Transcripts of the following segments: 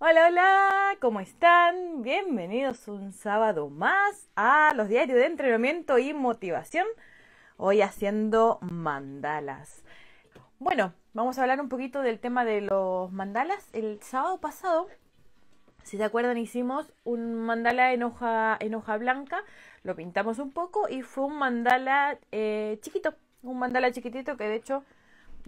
Hola, hola, ¿cómo están? Bienvenidos un sábado más a los diarios de entrenamiento y motivación. Hoy haciendo mandalas. Bueno, vamos a hablar un poquito del tema de los mandalas. El sábado pasado, si se acuerdan, hicimos un mandala en hoja, en hoja blanca, lo pintamos un poco y fue un mandala eh, chiquito, un mandala chiquitito que de hecho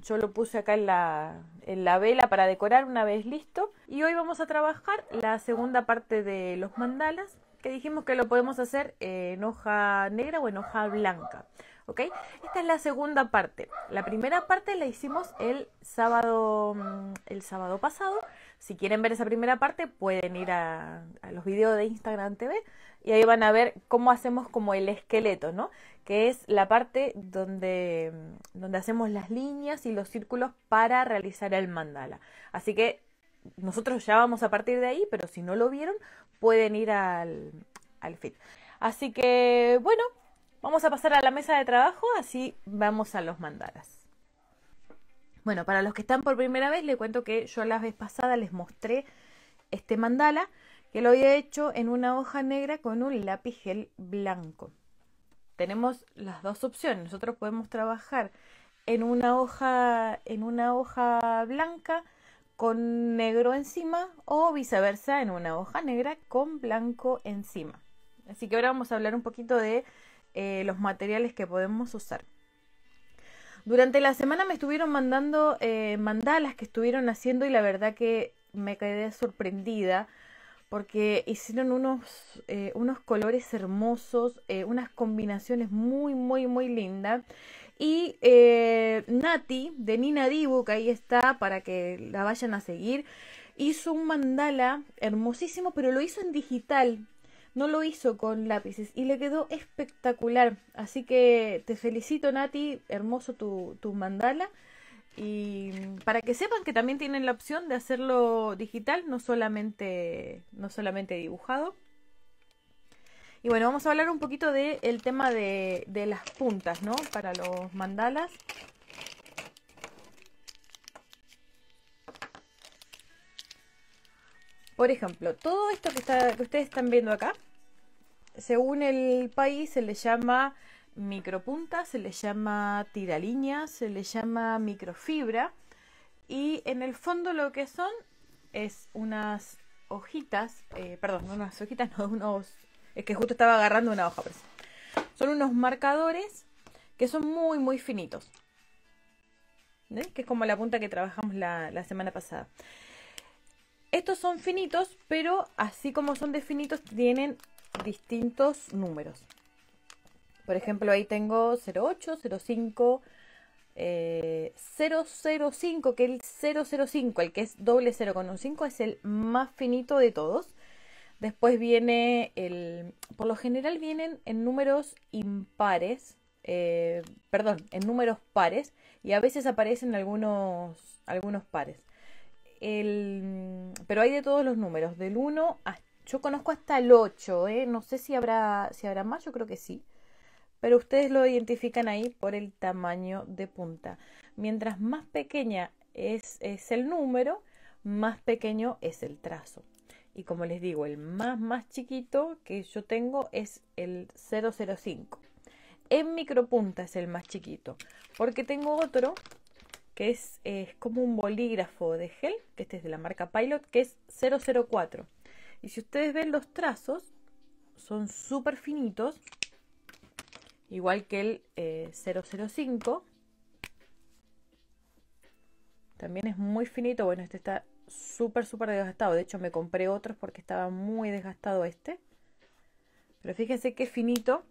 yo lo puse acá en la, vela para decorar una vez listo. Y hoy vamos a trabajar la segunda parte de los mandalas, que dijimos que lo podemos hacer en hoja negra o en hoja blanca. Esta es la segunda parte. La primera parte la hicimos el sábado, mm, el sábado pasado. Si quieren ver esa primera parte, pueden ir a, los videos de Instagram TV y ahí van a ver cómo hacemos como el esqueleto, ¿no? que es la parte donde, mm, donde hacemos las líneas y los círculos para realizar el mandala. Así que nosotros ya vamos a partir de ahí, pero si no lo vieron, pueden ir al, al feed. Así que, bueno, vamos a pasar a la mesa de trabajo, así vamos a los mandalas. Bueno, para los que están por primera vez, les cuento que yo la vez pasada les mostré este mandala que lo había hecho en una hoja negra con un lápiz gel blanco tenemos las dos opciones. Nosotros podemos trabajar en una hoja, en una hoja blanca con negro encima o viceversa en una hoja negra con blanco encima. Así que ahora vamos a hablar un poquito de eh, los materiales que podemos usar. Durante la semana me estuvieron mandando eh, mandalas que estuvieron haciendo y la verdad que me quedé sorprendida porque hicieron unos, eh, colores hermosos, eh, unas combinaciones muy, muy, muy lindas. Y eh, Nati, de Nina Dibu, que ahí está, para que la vayan a seguir, hizo un mandala hermosísimo, pero lo hizo en digital. No lo hizo con lápices y le quedó espectacular. Así que te felicito, Nati. Hermoso tu mandala. Y para que sepan que también tienen la opción de hacerlo digital, no solamente, no solamente dibujado. Y bueno, vamos a hablar un poquito del tema de, las puntas, ¿no? Para los mandalas. Por ejemplo, todo esto que, que ustedes están viendo acá, según el país se le llama micropunta, se le llama tiraliña, se le llama microfibra y en el fondo lo que son es unas hojitas, eh, perdón, no unas hojitas, no, unos, es que justo estaba agarrando una hoja, son unos marcadores que son muy, muy finitos, ¿eh? que es como la punta que trabajamos la, semana pasada. Estos son finitos, pero así como son definidos tienen distintos números. Por ejemplo, ahí tengo 08, 05, 005, que el 005, el que es doble 0 con un 5, es el más finito de todos. Después viene el... Por lo general vienen en números impares, eh, perdón, en números pares, y a veces aparecen algunos, algunos pares. pero hay de todos los números, del 1 a... Yo conozco hasta el 8, eh, no sé si habrá, si habrá más, yo creo que sí pero ustedes lo identifican ahí por el tamaño de punta. Mientras más pequeña es, el número, más pequeño es el trazo. Y como les digo, el más más chiquito que yo tengo es el 005. En micropunta es el más chiquito, porque tengo otro que es, es como un bolígrafo de gel, que este es de la marca Pilot, que es 004. Y si ustedes ven los trazos, son súper finitos igual que el 005. Eh, También es muy finito, bueno, este está súper, súper desgastado. De hecho, me compré otros porque estaba muy desgastado este. Pero fíjense qué finito.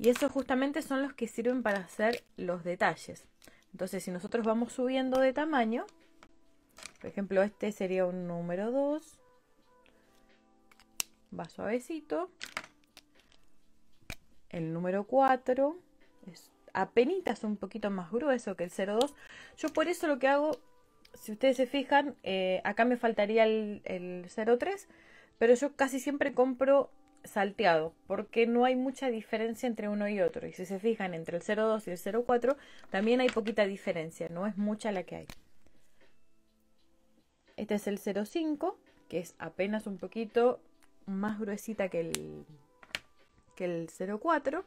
Y esos justamente son los que sirven para hacer los detalles. Entonces, si nosotros vamos subiendo de tamaño, por ejemplo, este sería un número 2. Va suavecito el número 4 es apenas un poquito más grueso que el 02. Yo por eso lo que hago, si ustedes se fijan, eh, acá me faltaría el, el 03, pero yo casi siempre compro salteado, porque no hay mucha diferencia entre uno y otro. Y si se fijan entre el 02 y el 04, también hay poquita diferencia, no es mucha la que hay. Este es el 05, que es apenas un poquito más gruesita que el que el 04.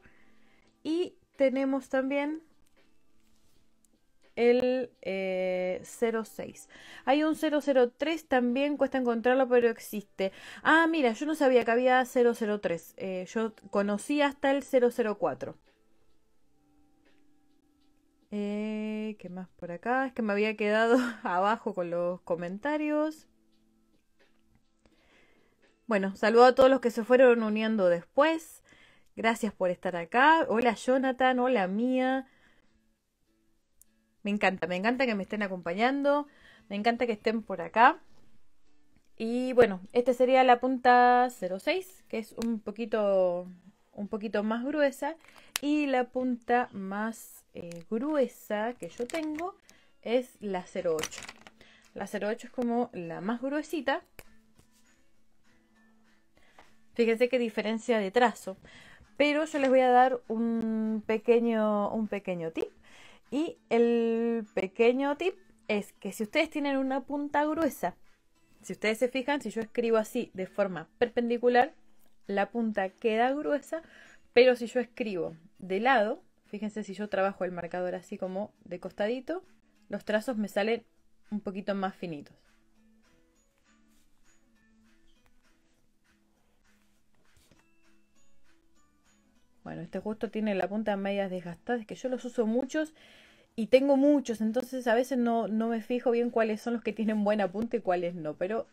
Y tenemos también el 06. Eh, Hay un 003 también, cuesta encontrarlo, pero existe. Ah, mira, yo no sabía que había 003. Eh, yo conocí hasta el 004. Eh, ¿Qué más por acá? Es que me había quedado abajo con los comentarios. Bueno, saludo a todos los que se fueron uniendo después. Gracias por estar acá. Hola Jonathan, hola Mía. Me encanta, me encanta que me estén acompañando, me encanta que estén por acá. Y bueno, esta sería la punta 06, que es un poquito, un poquito más gruesa. Y la punta más eh, gruesa que yo tengo es la 08. La 08 es como la más gruesita. Fíjense qué diferencia de trazo pero yo les voy a dar un pequeño, un pequeño tip. Y el pequeño tip es que si ustedes tienen una punta gruesa, si ustedes se fijan, si yo escribo así de forma perpendicular, la punta queda gruesa, pero si yo escribo de lado, fíjense si yo trabajo el marcador así como de costadito, los trazos me salen un poquito más finitos. Bueno, este justo tiene la punta de medias desgastadas, que yo los uso muchos y tengo muchos, entonces a veces no, me fijo bien cuáles son los que tienen buena punta y cuáles no, pero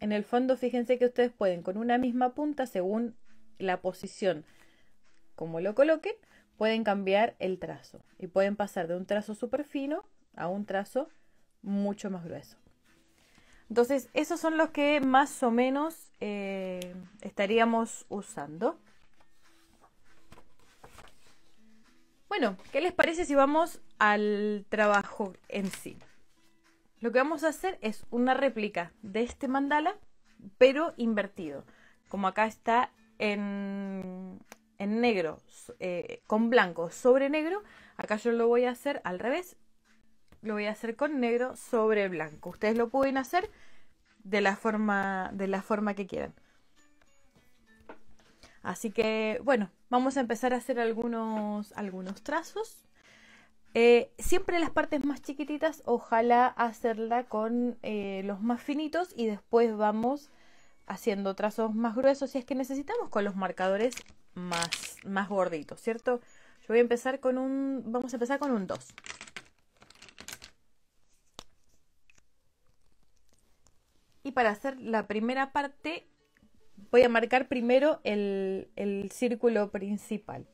en el fondo fíjense que ustedes pueden con una misma punta según la posición como lo coloquen, pueden cambiar el trazo y pueden pasar de un trazo súper fino a un trazo mucho más grueso. Entonces, esos son los que más o menos eh, estaríamos usando. Bueno, ¿qué les parece si vamos al trabajo en sí? Lo que vamos a hacer es una réplica de este mandala, pero invertido. Como acá está en, negro, eh, con blanco sobre negro, acá yo lo voy a hacer al revés. Lo voy a hacer con negro sobre blanco. Ustedes lo pueden hacer de la forma, de la forma que quieran. Así que, bueno, vamos a empezar a hacer algunos, algunos trazos. Eh, siempre las partes más chiquititas, ojalá hacerla con eh, los más finitos y después vamos haciendo trazos más gruesos si es que necesitamos con los marcadores más, más gorditos, ¿cierto? Yo voy a empezar con un, vamos a empezar con un 2. Y para hacer la primera parte voy a marcar primero el, círculo principal.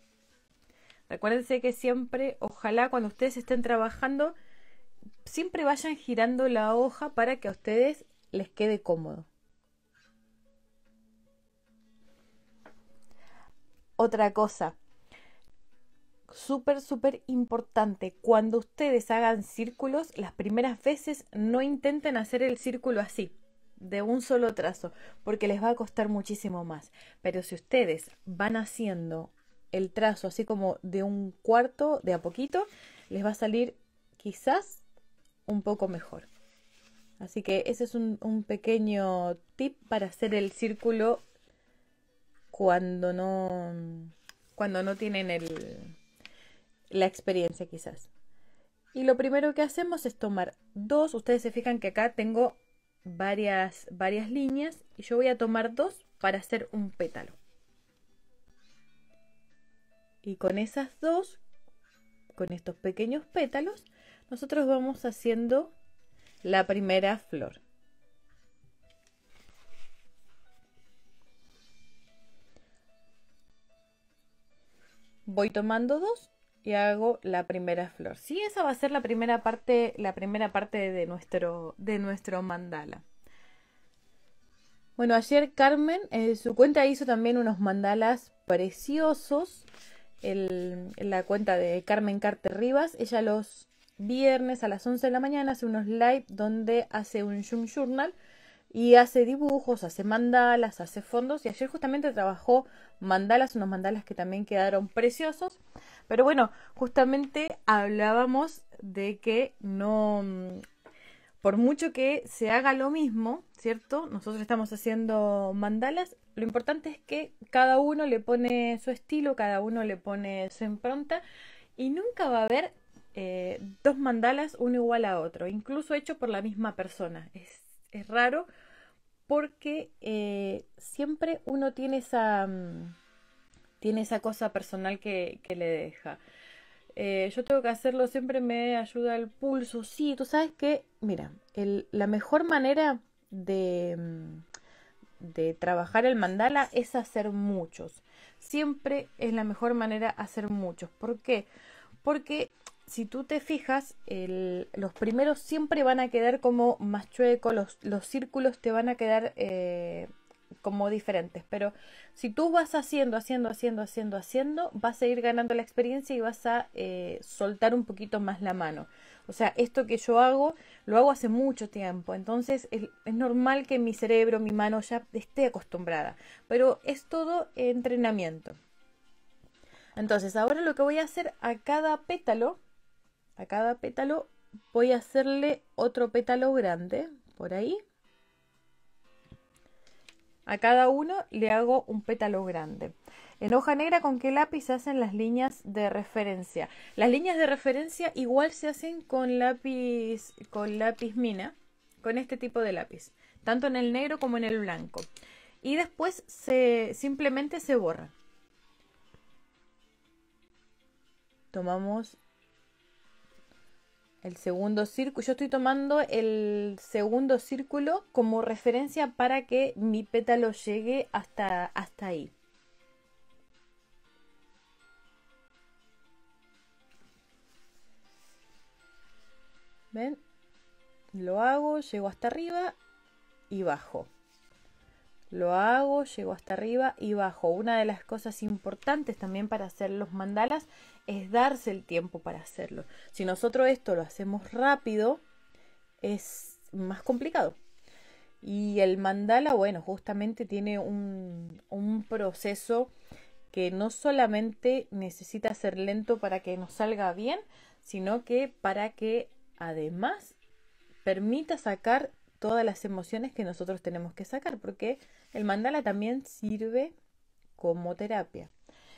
Recuérdense que siempre, ojalá cuando ustedes estén trabajando, siempre vayan girando la hoja para que a ustedes les quede cómodo. Otra cosa, súper, súper importante, cuando ustedes hagan círculos, las primeras veces no intenten hacer el círculo así de un solo trazo, porque les va a costar muchísimo más. Pero si ustedes van haciendo el trazo así como de un cuarto, de a poquito, les va a salir quizás un poco mejor. Así que ese es un, pequeño tip para hacer el círculo cuando no, cuando no tienen el, la experiencia quizás. Y lo primero que hacemos es tomar dos, ustedes se fijan que acá tengo varias, varias líneas y yo voy a tomar dos para hacer un pétalo. Y con esas dos, con estos pequeños pétalos, nosotros vamos haciendo la primera flor. Voy tomando dos y hago la primera flor. Sí, esa va a ser la primera parte, la primera parte de nuestro, de nuestro mandala. Bueno, ayer Carmen en eh, su cuenta hizo también unos mandalas preciosos. en la cuenta de Carmen Carter Rivas. Ella los viernes a las 11 de la mañana hace unos live donde hace un Zoom Journal y hace dibujos, hace mandalas, hace fondos y ayer justamente trabajó mandalas, unos mandalas que también quedaron preciosos. Pero bueno, justamente hablábamos de que no, mm, por mucho que se haga lo mismo, ¿cierto? Nosotros estamos haciendo mandalas, lo importante es que cada uno le pone su estilo, cada uno le pone su impronta y nunca va a haber eh, dos mandalas uno igual a otro, incluso hecho por la misma persona. es raro porque eh, siempre uno tiene esa, mm, tiene esa cosa personal que, le deja. Eh, yo tengo que hacerlo, siempre me ayuda el pulso. Sí, tú sabes que, mira, la mejor manera de, mm, de trabajar el mandala es hacer muchos. Siempre es la mejor manera hacer muchos. ¿Por qué? Porque si tú te fijas, los primeros siempre van a quedar como más chuecos, los, círculos te van a quedar eh, como diferentes, pero si tú vas haciendo, haciendo, haciendo, haciendo, haciendo, vas a ir ganando la experiencia y vas a eh, soltar un poquito más la mano. O sea, esto que yo hago, lo hago hace mucho tiempo, entonces es normal que mi cerebro, mi mano ya esté acostumbrada, pero es todo entrenamiento. Entonces, ahora lo que voy a hacer a cada pétalo, a cada pétalo voy a hacerle otro pétalo grande por ahí. A cada uno le hago un pétalo grande. En hoja negra, ¿con qué lápiz se hacen las líneas de referencia? Las líneas de referencia igual se hacen con lápiz, con lápiz mina, con este tipo de lápiz, tanto en el negro como en el blanco. Y después se, simplemente se borra. Tomamos el segundo círculo, yo estoy tomando el segundo círculo como referencia para que mi pétalo llegue hasta, hasta ahí. ¿Ven? Lo hago, llego hasta arriba y bajo. Lo hago, llego hasta arriba y bajo. Una de las cosas importantes también para hacer los mandalas es darse el tiempo para hacerlo. Si nosotros esto lo hacemos rápido, es más complicado. Y el mandala, bueno, justamente tiene un, un proceso que no solamente necesita ser lento para que nos salga bien, sino que para que además permita sacar todas las emociones que nosotros tenemos que sacar, porque el mandala también sirve como terapia.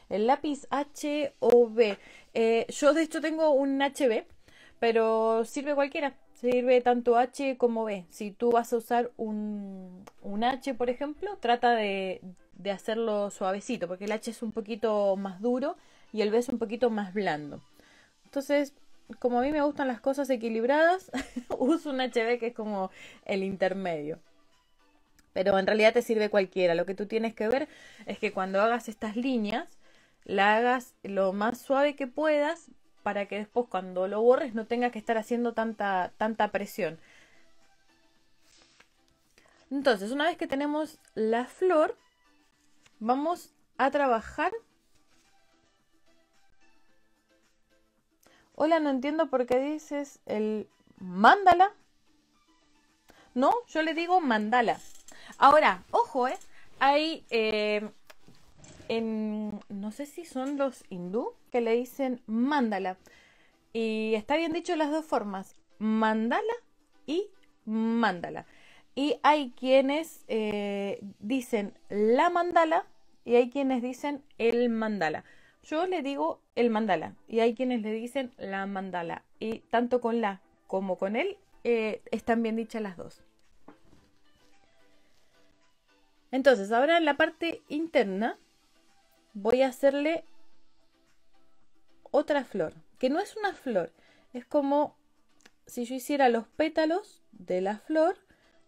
El lápiz H o B. Eh, yo de hecho tengo un HB, pero sirve cualquiera. Sirve tanto H como B. Si tú vas a usar un, H, por ejemplo, trata de, de hacerlo suavecito, porque el H es un poquito más duro y el B es un poquito más blando. Entonces, como a mí me gustan las cosas equilibradas, uso un HB que es como el intermedio. Pero en realidad te sirve cualquiera. Lo que tú tienes que ver es que cuando hagas estas líneas, la hagas lo más suave que puedas para que después cuando lo borres no tengas que estar haciendo tanta, tanta presión. Entonces, una vez que tenemos la flor, vamos a trabajar. Hola, no entiendo por qué dices el mandala No, yo le digo mandala. Ahora, ojo, ¿eh? Hay eh, no sé si son los hindú, que le dicen mandala. Y está bien dicho las dos formas, mandala y mandala. Y hay quienes eh, dicen la mandala y hay quienes dicen el mandala. Yo le digo el mandala y hay quienes le dicen la mandala. Y tanto con la como con él eh, están bien dichas las dos. Entonces, ahora en la parte interna voy a hacerle otra flor, que no es una flor, es como si yo hiciera los pétalos de la flor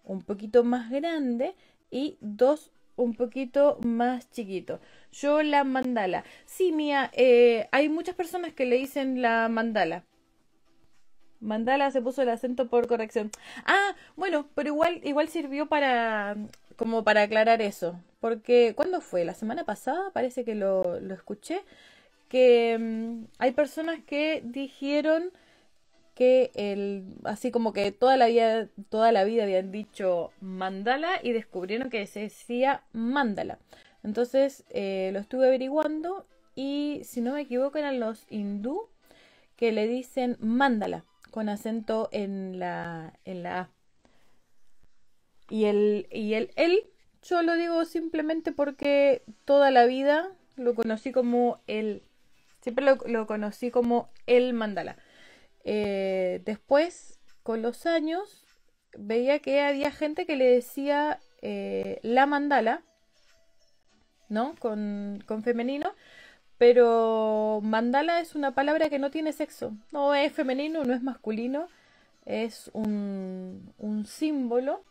un poquito más grande y dos un poquito más chiquito. Yo la mandala. Sí, mía, eh, hay muchas personas que le dicen la mandala. Mandala se puso el acento por corrección. Ah, bueno, pero igual, igual sirvió para como para aclarar eso. Porque, ¿cuándo fue? La semana pasada, parece que lo, escuché, que mm, hay personas que dijeron que el, así como que toda la vida, toda la vida habían dicho mandala y descubrieron que se decía mandala. Entonces eh, lo estuve averiguando y si no me equivoco eran los hindú que le dicen mandala con acento en la, en la y el y él, yo lo digo simplemente porque toda la vida lo conocí como él. Siempre lo, conocí como el mandala. Eh, después, con los años, veía que había gente que le decía eh, la mandala, ¿no? Con, con femenino. Pero mandala es una palabra que no tiene sexo. No es femenino, no es masculino. Es un, un símbolo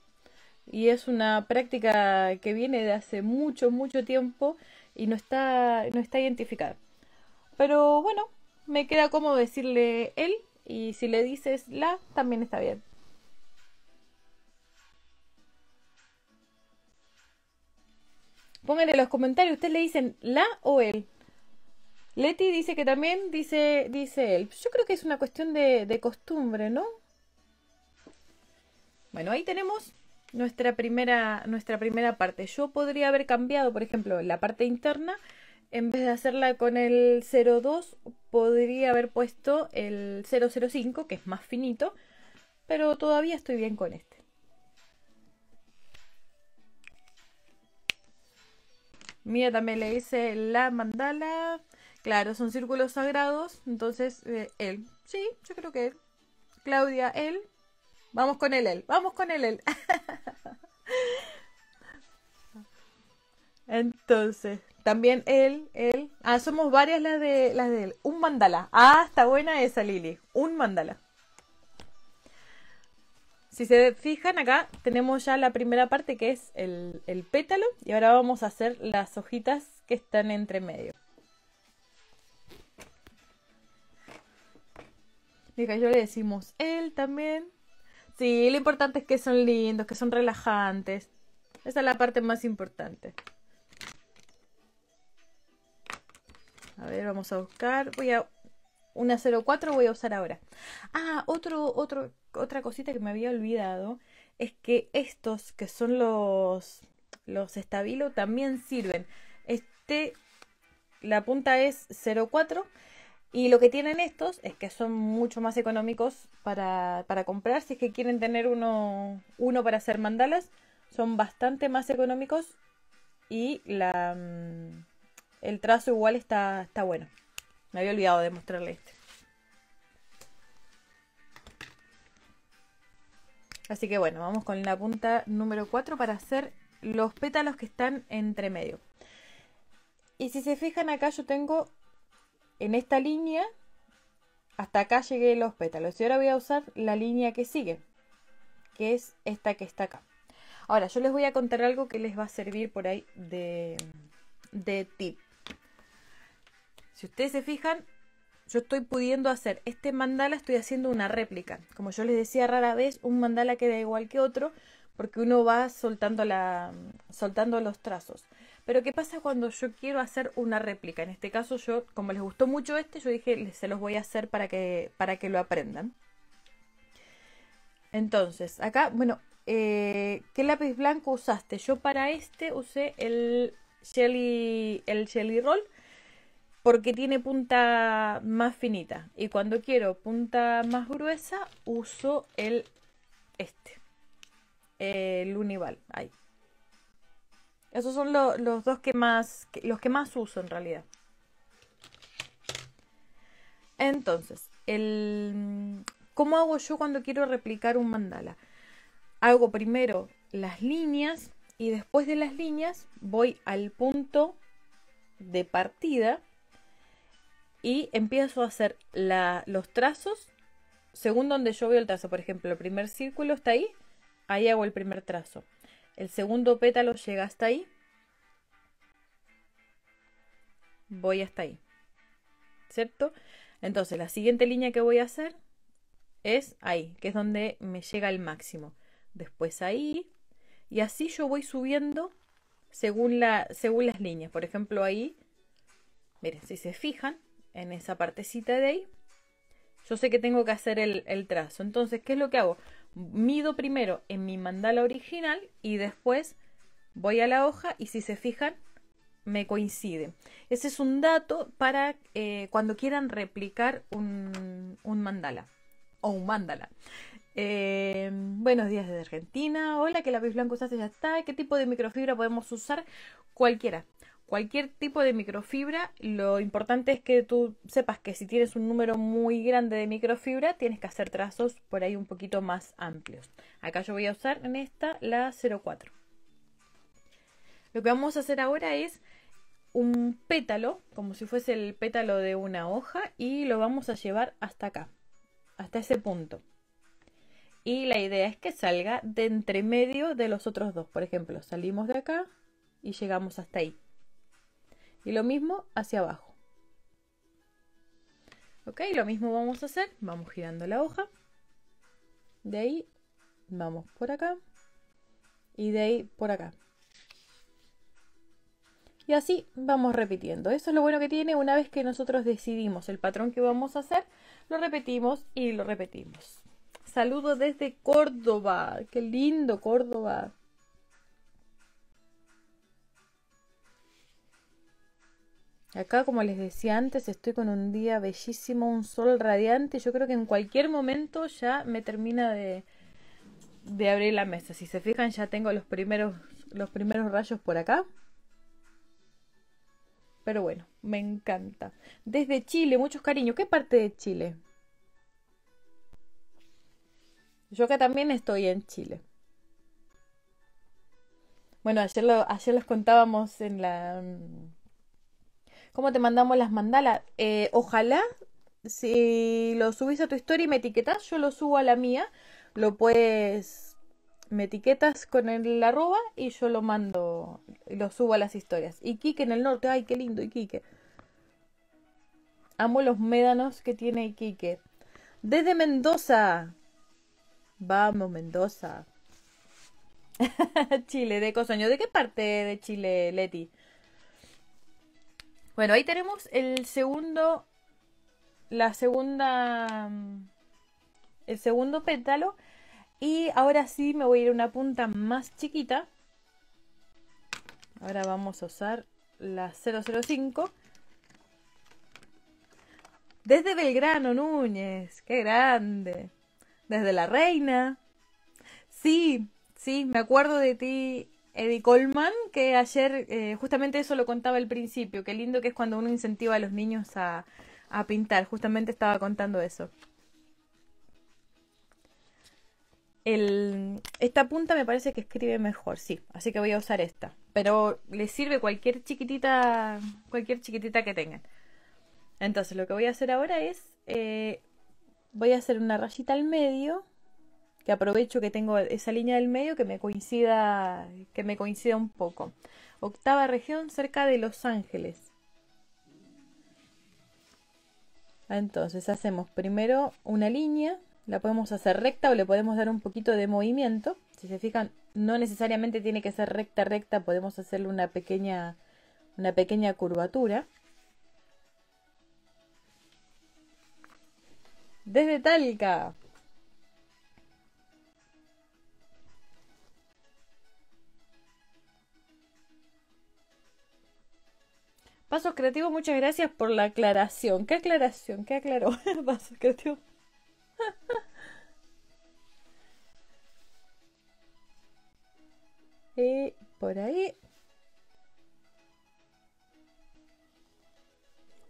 y es una práctica que viene de hace mucho, mucho tiempo y no está, no está identificada. Pero bueno, me queda cómodo decirle él y si le dices la, también está bien. Pónganle en los comentarios, ¿ustedes le dicen la o él? Leti dice que también dice, dice él. Yo creo que es una cuestión de, de costumbre, ¿no? Bueno, ahí tenemos nuestra primera, nuestra primera parte. Yo podría haber cambiado, por ejemplo, la parte interna, en vez de hacerla con el 02, podría haber puesto el 005, que es más finito, pero todavía estoy bien con este. Mira, también le hice la mandala. Claro, son círculos sagrados, entonces eh, él. Sí, yo creo que él. Claudia, él. Vamos con el él, vamos con el él. Entonces, también él, él. Ah, somos varias las de, las de él. Un mandala. Ah, está buena esa, Lili. Un mandala. Si se fijan acá, tenemos ya la primera parte que es el, el pétalo y ahora vamos a hacer las hojitas que están entre medio. Mira, yo le decimos él también. Sí, lo importante es que son lindos, que son relajantes. Esa es la parte más importante. A ver, vamos a buscar. Voy a una 04 voy a usar ahora. Ah, otro, otro, otra cosita que me había olvidado es que estos que son los, los estabilo también sirven. Este, la punta es 04 y lo que tienen estos es que son mucho más económicos para, comprar. Si es que quieren tener uno, para hacer mandalas, son bastante más económicos y la, mm, el trazo igual está, está bueno. Me había olvidado de mostrarle este. Así que bueno, vamos con la punta número 4 para hacer los pétalos que están entre medio. Y si se fijan acá yo tengo en esta línea, hasta acá llegué los pétalos. Y ahora voy a usar la línea que sigue, que es esta que está acá. Ahora, yo les voy a contar algo que les va a servir por ahí de, de tip. Si ustedes se fijan, yo estoy pudiendo hacer este mandala, estoy haciendo una réplica. Como yo les decía rara vez, un mandala queda igual que otro porque uno va soltando, la, soltando los trazos. Pero ¿qué pasa cuando yo quiero hacer una réplica? En este caso yo, como les gustó mucho este, yo dije, se los voy a hacer para que, para que lo aprendan. Entonces, acá, bueno, eh, ¿qué lápiz blanco usaste? Yo para este usé el Jelly, el jelly Roll porque tiene punta más finita. Y cuando quiero punta más gruesa, uso el este, el Unival. Ahí. Esos son los dos que más, los que más uso en realidad. Entonces, el, ¿cómo hago yo cuando quiero replicar un mandala? Hago primero las líneas y después de las líneas voy al punto de partida y empiezo a hacer los trazos según donde yo veo el trazo. Por ejemplo, el primer círculo está ahí, ahí hago el primer trazo. El segundo pétalo llega hasta ahí. Voy hasta ahí. ¿Cierto? Entonces, la siguiente línea que voy a hacer es ahí, que es donde me llega el máximo. Después ahí. Y así yo voy subiendo según, la, según las líneas. Por ejemplo, ahí, miren, si se fijan en esa partecita de ahí, yo sé que tengo que hacer el trazo. Entonces, ¿qué es lo que hago? mido primero en mi mandala original y después voy a la hoja y si se fijan me coincide. Ese es un dato para eh, cuando quieran replicar un, mandala o un mandala. Eh, buenos días desde Argentina. Hola, que lápiz blanco usaste ya está. ¿Qué tipo de microfibra podemos usar? Cualquiera cualquier tipo de microfibra, lo importante es que tú sepas que si tienes un número muy grande de microfibra, tienes que hacer trazos por ahí un poquito más amplios. Acá yo voy a usar en esta la 04. Lo que vamos a hacer ahora es un pétalo, como si fuese el pétalo de una hoja, y lo vamos a llevar hasta acá, hasta ese punto. Y la idea es que salga de entre medio de los otros dos. Por ejemplo, salimos de acá y llegamos hasta ahí. Y lo mismo hacia abajo. Ok, lo mismo vamos a hacer. Vamos girando la hoja. De ahí vamos por acá. Y de ahí por acá. Y así vamos repitiendo. Eso es lo bueno que tiene una vez que nosotros decidimos el patrón que vamos a hacer. Lo repetimos y lo repetimos. Saludos desde Córdoba. Qué lindo Córdoba. Acá, como les decía antes, estoy con un día bellísimo, un sol radiante. Yo creo que en cualquier momento ya me termina de, abrir la mesa. Si se fijan, ya tengo los primeros, los primeros rayos por acá. Pero bueno, me encanta. Desde Chile, muchos cariños. ¿Qué parte de Chile? Yo acá también estoy en Chile. Bueno, ayer, ayer los contábamos en la mm, ¿Cómo te mandamos las mandalas? Eh, ojalá, si lo subís a tu historia y me etiquetas, yo lo subo a la mía. Lo puedes, me etiquetas con el arroba y yo lo mando, lo subo a las historias. Iquique en el norte, ay, qué lindo Iquique. Amo los médanos que tiene Iquique. Desde Mendoza. Vamos, Mendoza. Chile, de Cosoño. ¿De qué parte de Chile, Leti? Bueno, ahí tenemos el segundo, la segunda, el segundo pétalo. Y ahora sí me voy a ir a una punta más chiquita. Ahora vamos a usar la 005. Desde Belgrano, Núñez. Qué grande. Desde La Reina. Sí, sí, me acuerdo de ti, Eddie Coleman, que ayer eh, justamente eso lo contaba al principio, qué lindo que es cuando uno incentiva a los niños a, a pintar, justamente estaba contando eso. El, esta punta me parece que escribe mejor, sí, así que voy a usar esta, pero le sirve cualquier chiquitita, cualquier chiquitita que tengan. Entonces lo que voy a hacer ahora es, eh, voy a hacer una rayita al medio que aprovecho que tengo esa línea del medio que me coincida, que me coincida un poco. Octava región cerca de Los Ángeles. Entonces hacemos primero una línea, la podemos hacer recta o le podemos dar un poquito de movimiento. Si se fijan, no necesariamente tiene que ser recta, recta, podemos hacerle una pequeña, una pequeña curvatura. Desde Talca, Pasos creativos, muchas gracias por la aclaración. ¿Qué aclaración? ¿Qué aclaró? Pasos creativos. y por ahí.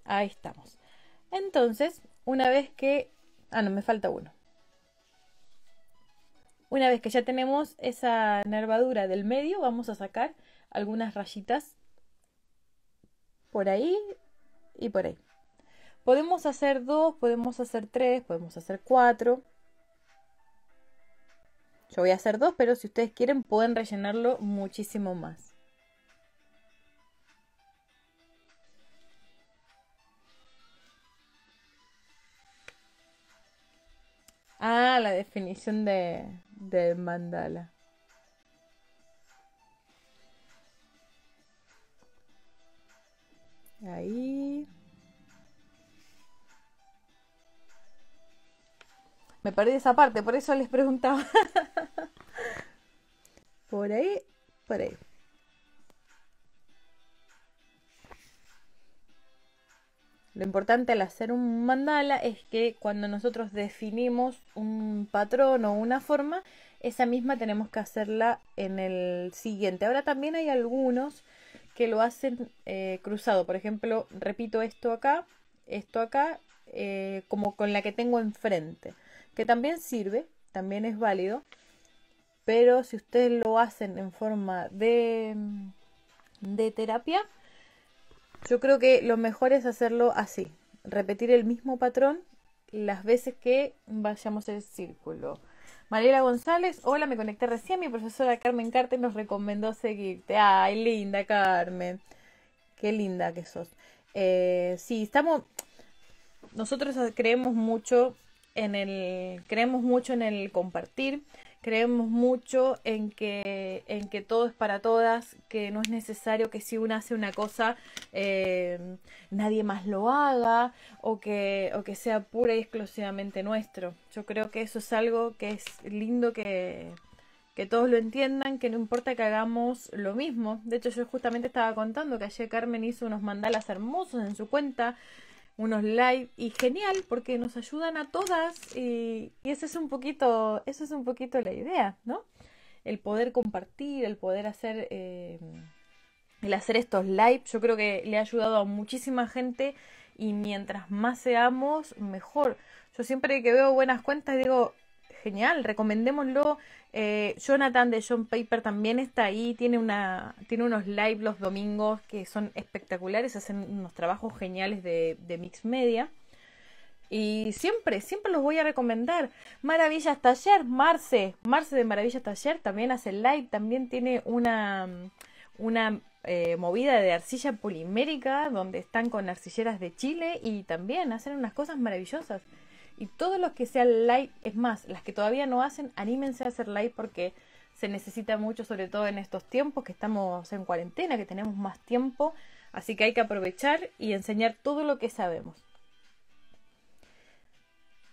Ahí estamos. Entonces, una vez que... Ah, no, me falta uno. Una vez que ya tenemos esa nervadura del medio, vamos a sacar algunas rayitas por ahí y por ahí. Podemos hacer dos, podemos hacer tres, podemos hacer cuatro. Yo voy a hacer dos, pero si ustedes quieren pueden rellenarlo muchísimo más. Ah, la definición de, de mandala. Ahí. Me perdí esa parte, por eso les preguntaba. por ahí, por ahí. Lo importante al hacer un mandala es que cuando nosotros definimos un patrón o una forma, esa misma tenemos que hacerla en el siguiente. Ahora también hay algunos que lo hacen eh, cruzado. Por ejemplo, repito esto acá, esto acá, eh, como con la que tengo enfrente, que también sirve, también es válido, pero si ustedes lo hacen en forma de, de terapia, yo creo que lo mejor es hacerlo así, repetir el mismo patrón las veces que vayamos el círculo. Mariela González, hola, me conecté recién. Mi profesora Carmen Carter nos recomendó seguirte. Ay, linda Carmen. Qué linda que sos. Eh, sí, estamos. Nosotros creemos mucho en el. Creemos mucho en el compartir. Creemos mucho en que, en que todo es para todas, que no es necesario que si una hace una cosa eh, nadie más lo haga o que, o que sea pura y exclusivamente nuestro. Yo creo que eso es algo que es lindo que, que todos lo entiendan, que no importa que hagamos lo mismo. De hecho, yo justamente estaba contando que ayer Carmen hizo unos mandalas hermosos en su cuenta unos live y genial porque nos ayudan a todas y, y es un poquito, eso es un poquito la idea, ¿no? El poder compartir, el poder hacer, eh, el hacer estos live, yo creo que le ha ayudado a muchísima gente y mientras más seamos, mejor. Yo siempre que veo buenas cuentas digo, genial, recomendémoslo, eh, Jonathan de John Paper también está ahí, tiene, una, tiene unos live los domingos que son espectaculares, hacen unos trabajos geniales de, Mix Media. Y siempre, siempre los voy a recomendar. Maravillas Taller, Marce, Marce de Maravillas Taller también hace live, también tiene una, una eh, movida de arcilla polimérica donde están con arcilleras de Chile y también hacen unas cosas maravillosas. Y todos los que sean light, es más, las que todavía no hacen, anímense a hacer light porque se necesita mucho, sobre todo en estos tiempos que estamos en cuarentena, que tenemos más tiempo, así que hay que aprovechar y enseñar todo lo que sabemos.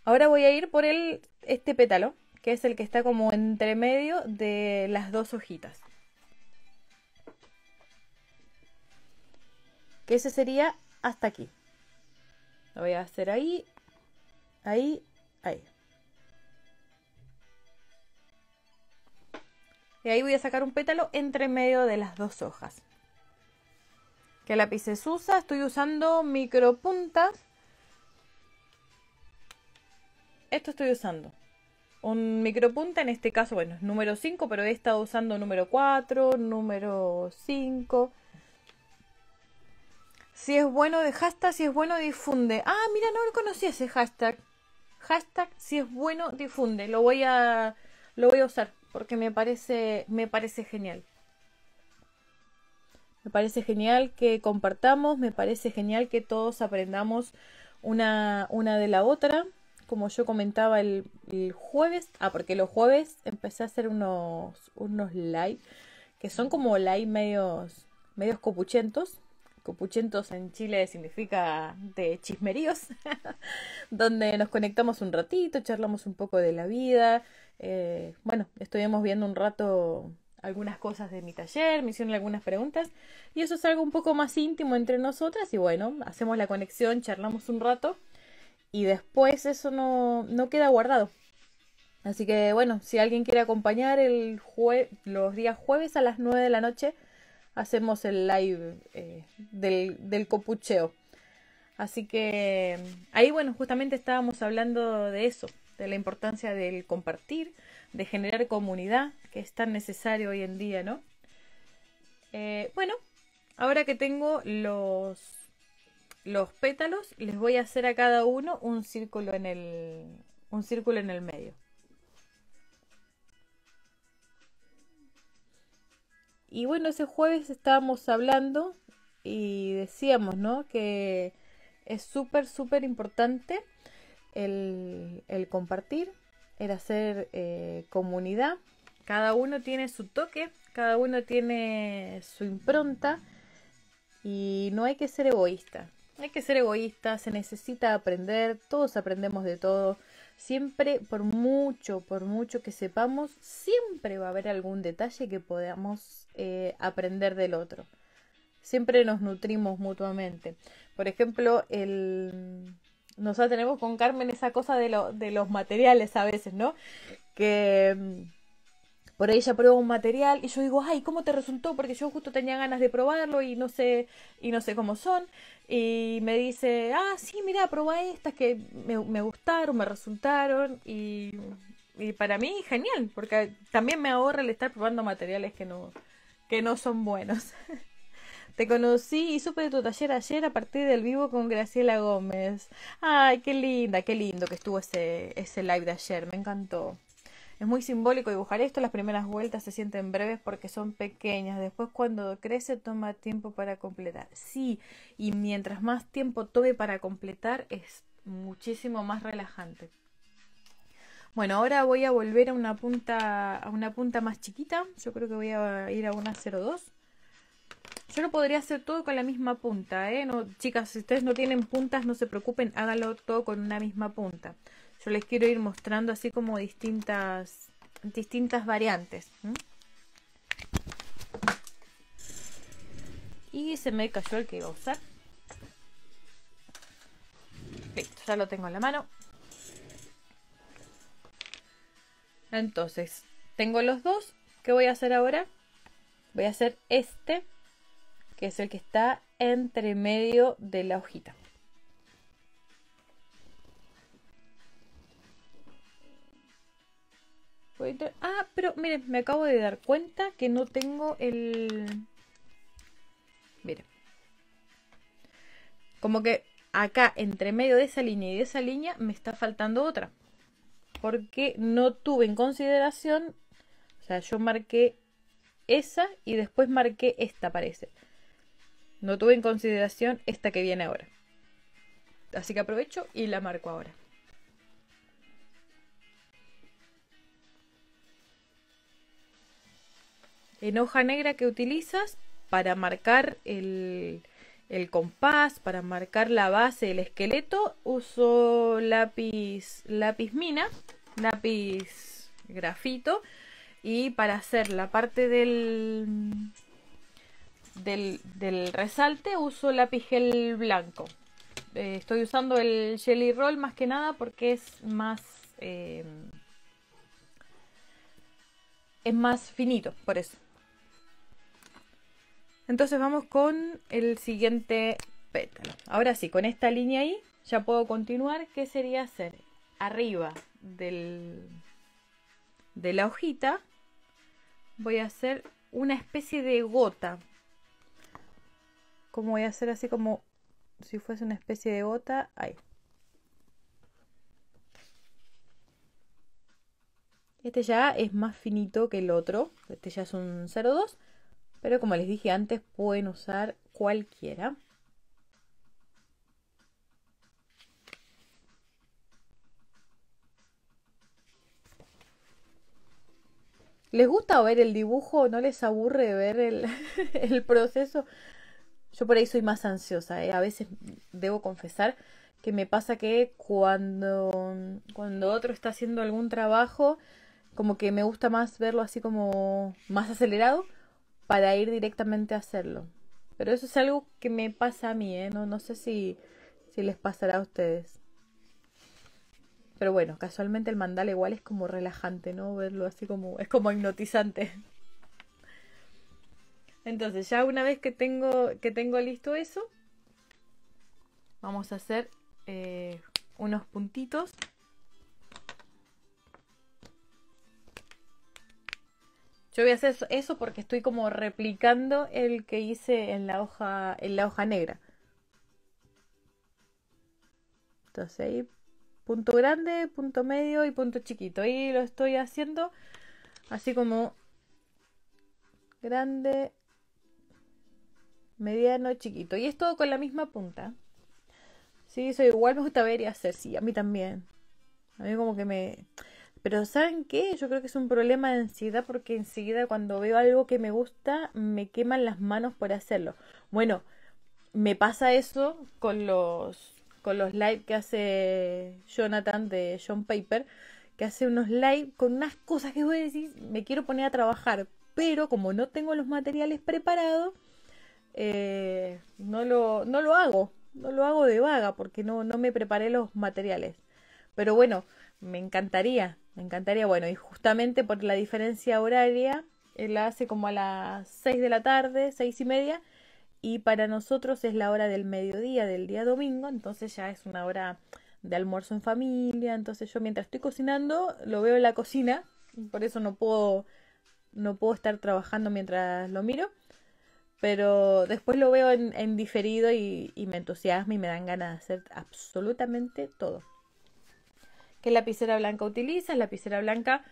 Ahora voy a ir por el, este pétalo, que es el que está como entre medio de las dos hojitas. Que ese sería hasta aquí. Lo voy a hacer ahí Ahí, ahí. Y ahí voy a sacar un pétalo entre medio de las dos hojas. ¿Qué lápices usa? Estoy usando micropuntas. Esto estoy usando. Un micropunta, en este caso, bueno, es número 5, pero he estado usando número 4, número 5. Si es bueno de hashtag, si es bueno difunde. Ah, mira, no conocí ese hashtag hashtag si es bueno difunde. Lo voy a, lo voy a usar porque me parece, me parece genial. Me parece genial que compartamos, me parece genial que todos aprendamos una, una de la otra. Como yo comentaba el, jueves, ah, porque los jueves empecé a hacer unos, unos live que son como live medios, medios copuchentos, Copuchentos en Chile significa de chismeríos, donde nos conectamos un ratito, charlamos un poco de la vida. Eh, bueno, estuvimos viendo un rato algunas cosas de mi taller, me hicieron algunas preguntas y eso es algo un poco más íntimo entre nosotras y bueno, hacemos la conexión, charlamos un rato y después eso no, queda guardado. Así que bueno, si alguien quiere acompañar el los días jueves a las 9 de la noche, hacemos el live eh, del, del copucheo. Así que ahí, bueno, justamente estábamos hablando de eso, de la importancia del compartir, de generar comunidad, que es tan necesario hoy en día, ¿no? Eh, bueno, ahora que tengo los, los pétalos, les voy a hacer a cada uno un círculo en el, un círculo en el medio. Y bueno, ese jueves estábamos hablando y decíamos, ¿no? Que es súper, súper importante el, compartir, el hacer eh, comunidad. Cada uno tiene su toque, cada uno tiene su impronta y no hay que ser egoísta. Hay que ser egoísta, se necesita aprender, todos aprendemos de todo. Siempre, por mucho, por mucho que sepamos, siempre va a haber algún detalle que podamos eh, aprender del otro. Siempre nos nutrimos mutuamente. Por ejemplo, el... nosotros tenemos con Carmen esa cosa de, de los materiales a veces, ¿no? Que mm, por ahí ella prueba un material y yo digo, ay, ¿cómo te resultó? Porque yo justo tenía ganas de probarlo y no sé, y no sé cómo son. Y me dice, ah, sí, mira, prueba estas que me, me gustaron, me resultaron. Y, y, para mí, genial, porque también me ahorra el estar probando materiales que no, que no son buenos. Te conocí y supe de tu taller ayer a partir del vivo con Graciela Gómez. Ay, qué linda, qué lindo que estuvo ese, ese live de ayer, me encantó. Es muy simbólico dibujar esto, las primeras vueltas se sienten breves porque son pequeñas, después cuando crece toma tiempo para completar. Sí, y mientras más tiempo tome para completar es muchísimo más relajante. Bueno, ahora voy a volver a una punta a una punta más chiquita. Yo creo que voy a ir a una 02. Yo no podría hacer todo con la misma punta, ¿eh? No, chicas, si ustedes no tienen puntas, no se preocupen, háganlo todo con una misma punta. Yo les quiero ir mostrando así como distintas, distintas variantes. Y se me cayó el que iba a usar. Listo, ya lo tengo en la mano. Entonces, tengo los dos. ¿Qué voy a hacer ahora? Voy a hacer este, que es el que está entre medio de la hojita. Ah, pero miren, me acabo de dar cuenta que no tengo el... Miren. Como que acá, entre medio de esa línea y de esa línea, me está faltando otra porque no tuve en consideración, o sea, yo marqué esa y después marqué esta, parece. No tuve en consideración esta que viene ahora. Así que aprovecho y la marco ahora. En hoja negra que utilizas para marcar el, compás, para marcar la base del esqueleto, uso lápiz, lápiz mina lápiz grafito y para hacer la parte del, del, resalte uso lápiz gel blanco eh, estoy usando el jelly roll más que nada porque es más em, es más finito por eso entonces vamos con el siguiente pétalo ahora sí con esta línea ahí ya puedo continuar que sería hacer arriba del, de la hojita voy a hacer una especie de gota. Como voy a hacer así como si fuese una especie de gota. Ahí. Este ya es más finito que el otro. Este ya es un 02. Pero como les dije antes, pueden usar cualquiera. ¿Les gusta ver el dibujo? ¿No les aburre ver el, proceso? Yo por ahí soy más ansiosa, ¿eh? a veces debo confesar que me pasa que cuando, cuando otro está haciendo algún trabajo, como que me gusta más verlo así como más acelerado para ir directamente a hacerlo. Pero eso es algo que me pasa a mí, ¿eh? no, no sé si, si les pasará a ustedes. Pero bueno, casualmente el mandal igual es como relajante, ¿no? Verlo así como. es como hipnotizante. Entonces, ya una vez que tengo, que tengo listo eso, vamos a hacer eh, unos puntitos. Yo voy a hacer eso porque estoy como replicando el que hice en la hoja, en la hoja negra. Entonces ahí punto grande, punto medio y punto chiquito. Y lo estoy haciendo así como grande, mediano, chiquito. Y es todo con la misma punta. Sí, eso igual, me gusta ver y hacer, sí, a mí también. A mí como que me... Pero ¿saben qué? Yo creo que es un problema de ansiedad porque enseguida cuando veo algo que me gusta me queman las manos por hacerlo. Bueno, me pasa eso con los con los live que hace Jonathan de John Paper, que hace unos live con unas cosas que voy a decir, me quiero poner a trabajar, pero como no tengo los materiales preparados, eh, no, lo, no lo hago, no lo hago de vaga porque no, no me preparé los materiales. Pero bueno, me encantaría, me encantaría, bueno, y justamente por la diferencia horaria, él hace como a las 6 de la tarde, seis y media, y para nosotros es la hora del mediodía del día domingo, entonces ya es una hora de almuerzo en familia, entonces yo mientras estoy cocinando lo veo en la cocina, por eso no puedo no puedo estar trabajando mientras lo miro, pero después lo veo en, diferido y, me entusiasma y me dan ganas de hacer absolutamente todo. ¿Qué lapicera blanca utilizas? Lapicera blanca,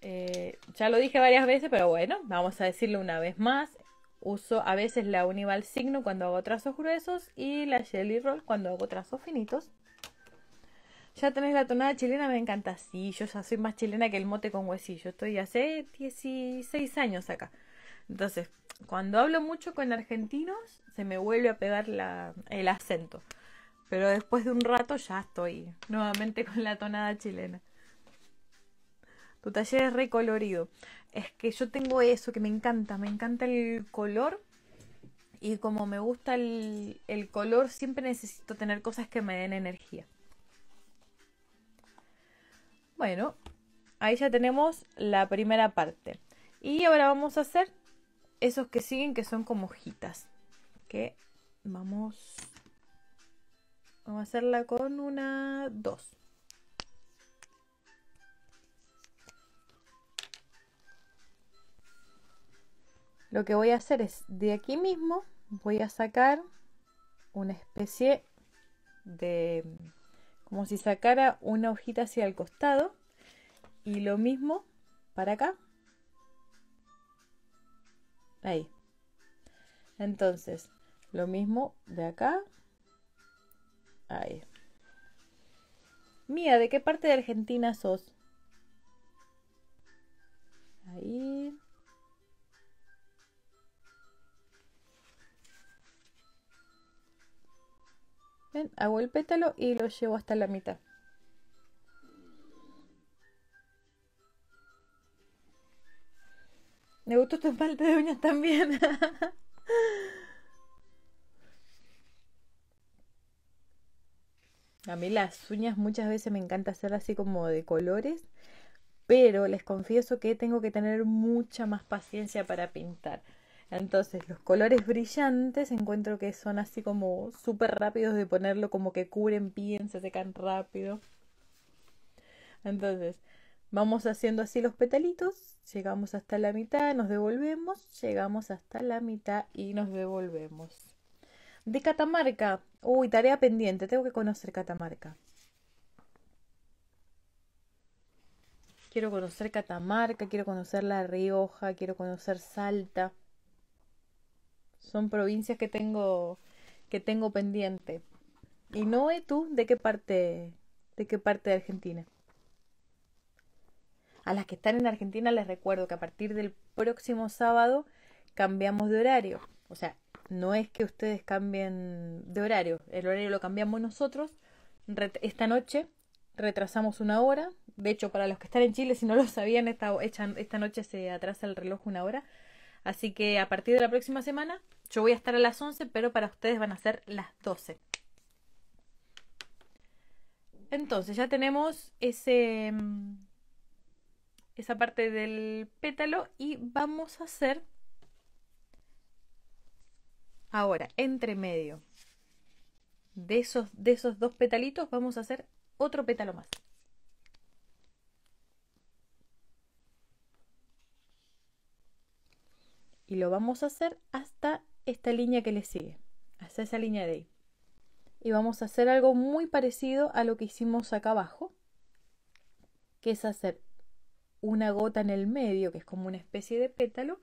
eh, ya lo dije varias veces, pero bueno, vamos a decirlo una vez más, Uso a veces la Unival Signo cuando hago trazos gruesos y la Jelly Roll cuando hago trazos finitos. Ya tenés la tonada chilena, me encanta. Sí, yo ya soy más chilena que el mote con huesillo. Estoy hace 16 años acá. Entonces, cuando hablo mucho con argentinos, se me vuelve a pegar la, el acento. Pero después de un rato ya estoy nuevamente con la tonada chilena. Tu taller es recolorido. Es que yo tengo eso que me encanta, me encanta el color y como me gusta el, el color, siempre necesito tener cosas que me den energía. Bueno, ahí ya tenemos la primera parte. Y ahora vamos a hacer esos que siguen que son como hojitas. Que vamos, vamos a hacerla con una, dos. Lo que voy a hacer es de aquí mismo voy a sacar una especie de como si sacara una hojita hacia el costado y lo mismo para acá. Ahí. Entonces, lo mismo de acá. Ahí. Mía, ¿de qué parte de Argentina sos? Ahí. Hago el pétalo y lo llevo hasta la mitad. Me gustó tu espalda de uñas también. A mí las uñas muchas veces me encanta hacerlas así como de colores, pero les confieso que tengo que tener mucha más paciencia para pintar. Entonces, los colores brillantes encuentro que son así como súper rápidos de ponerlo, como que cubren bien, se secan rápido. Entonces, vamos haciendo así los petalitos, llegamos hasta la mitad, nos devolvemos, llegamos hasta la mitad y nos devolvemos. De Catamarca. Uy, tarea pendiente, tengo que conocer Catamarca. Quiero conocer Catamarca, quiero conocer La Rioja, quiero conocer Salta. Son provincias que tengo que tengo pendiente. Y no ¿eh? tú, ¿de qué parte de qué parte de Argentina? A las que están en Argentina les recuerdo que a partir del próximo sábado cambiamos de horario. O sea, no es que ustedes cambien de horario, el horario lo cambiamos nosotros. Esta noche retrasamos una hora. De hecho, para los que están en Chile, si no lo sabían, esta, noche se atrasa el reloj una hora. Así que a partir de la próxima semana yo voy a estar a las 11, pero para ustedes van a ser las 12. Entonces ya tenemos ese, mm, esa parte del pétalo y vamos a hacer ahora entre medio de esos, de esos dos petalitos vamos a hacer otro pétalo más. Y lo vamos a hacer hasta esta línea que le sigue, hacia esa línea de ahí. Y vamos a hacer algo muy parecido a lo que hicimos acá abajo, que es hacer una gota en el medio, que es como una especie de pétalo,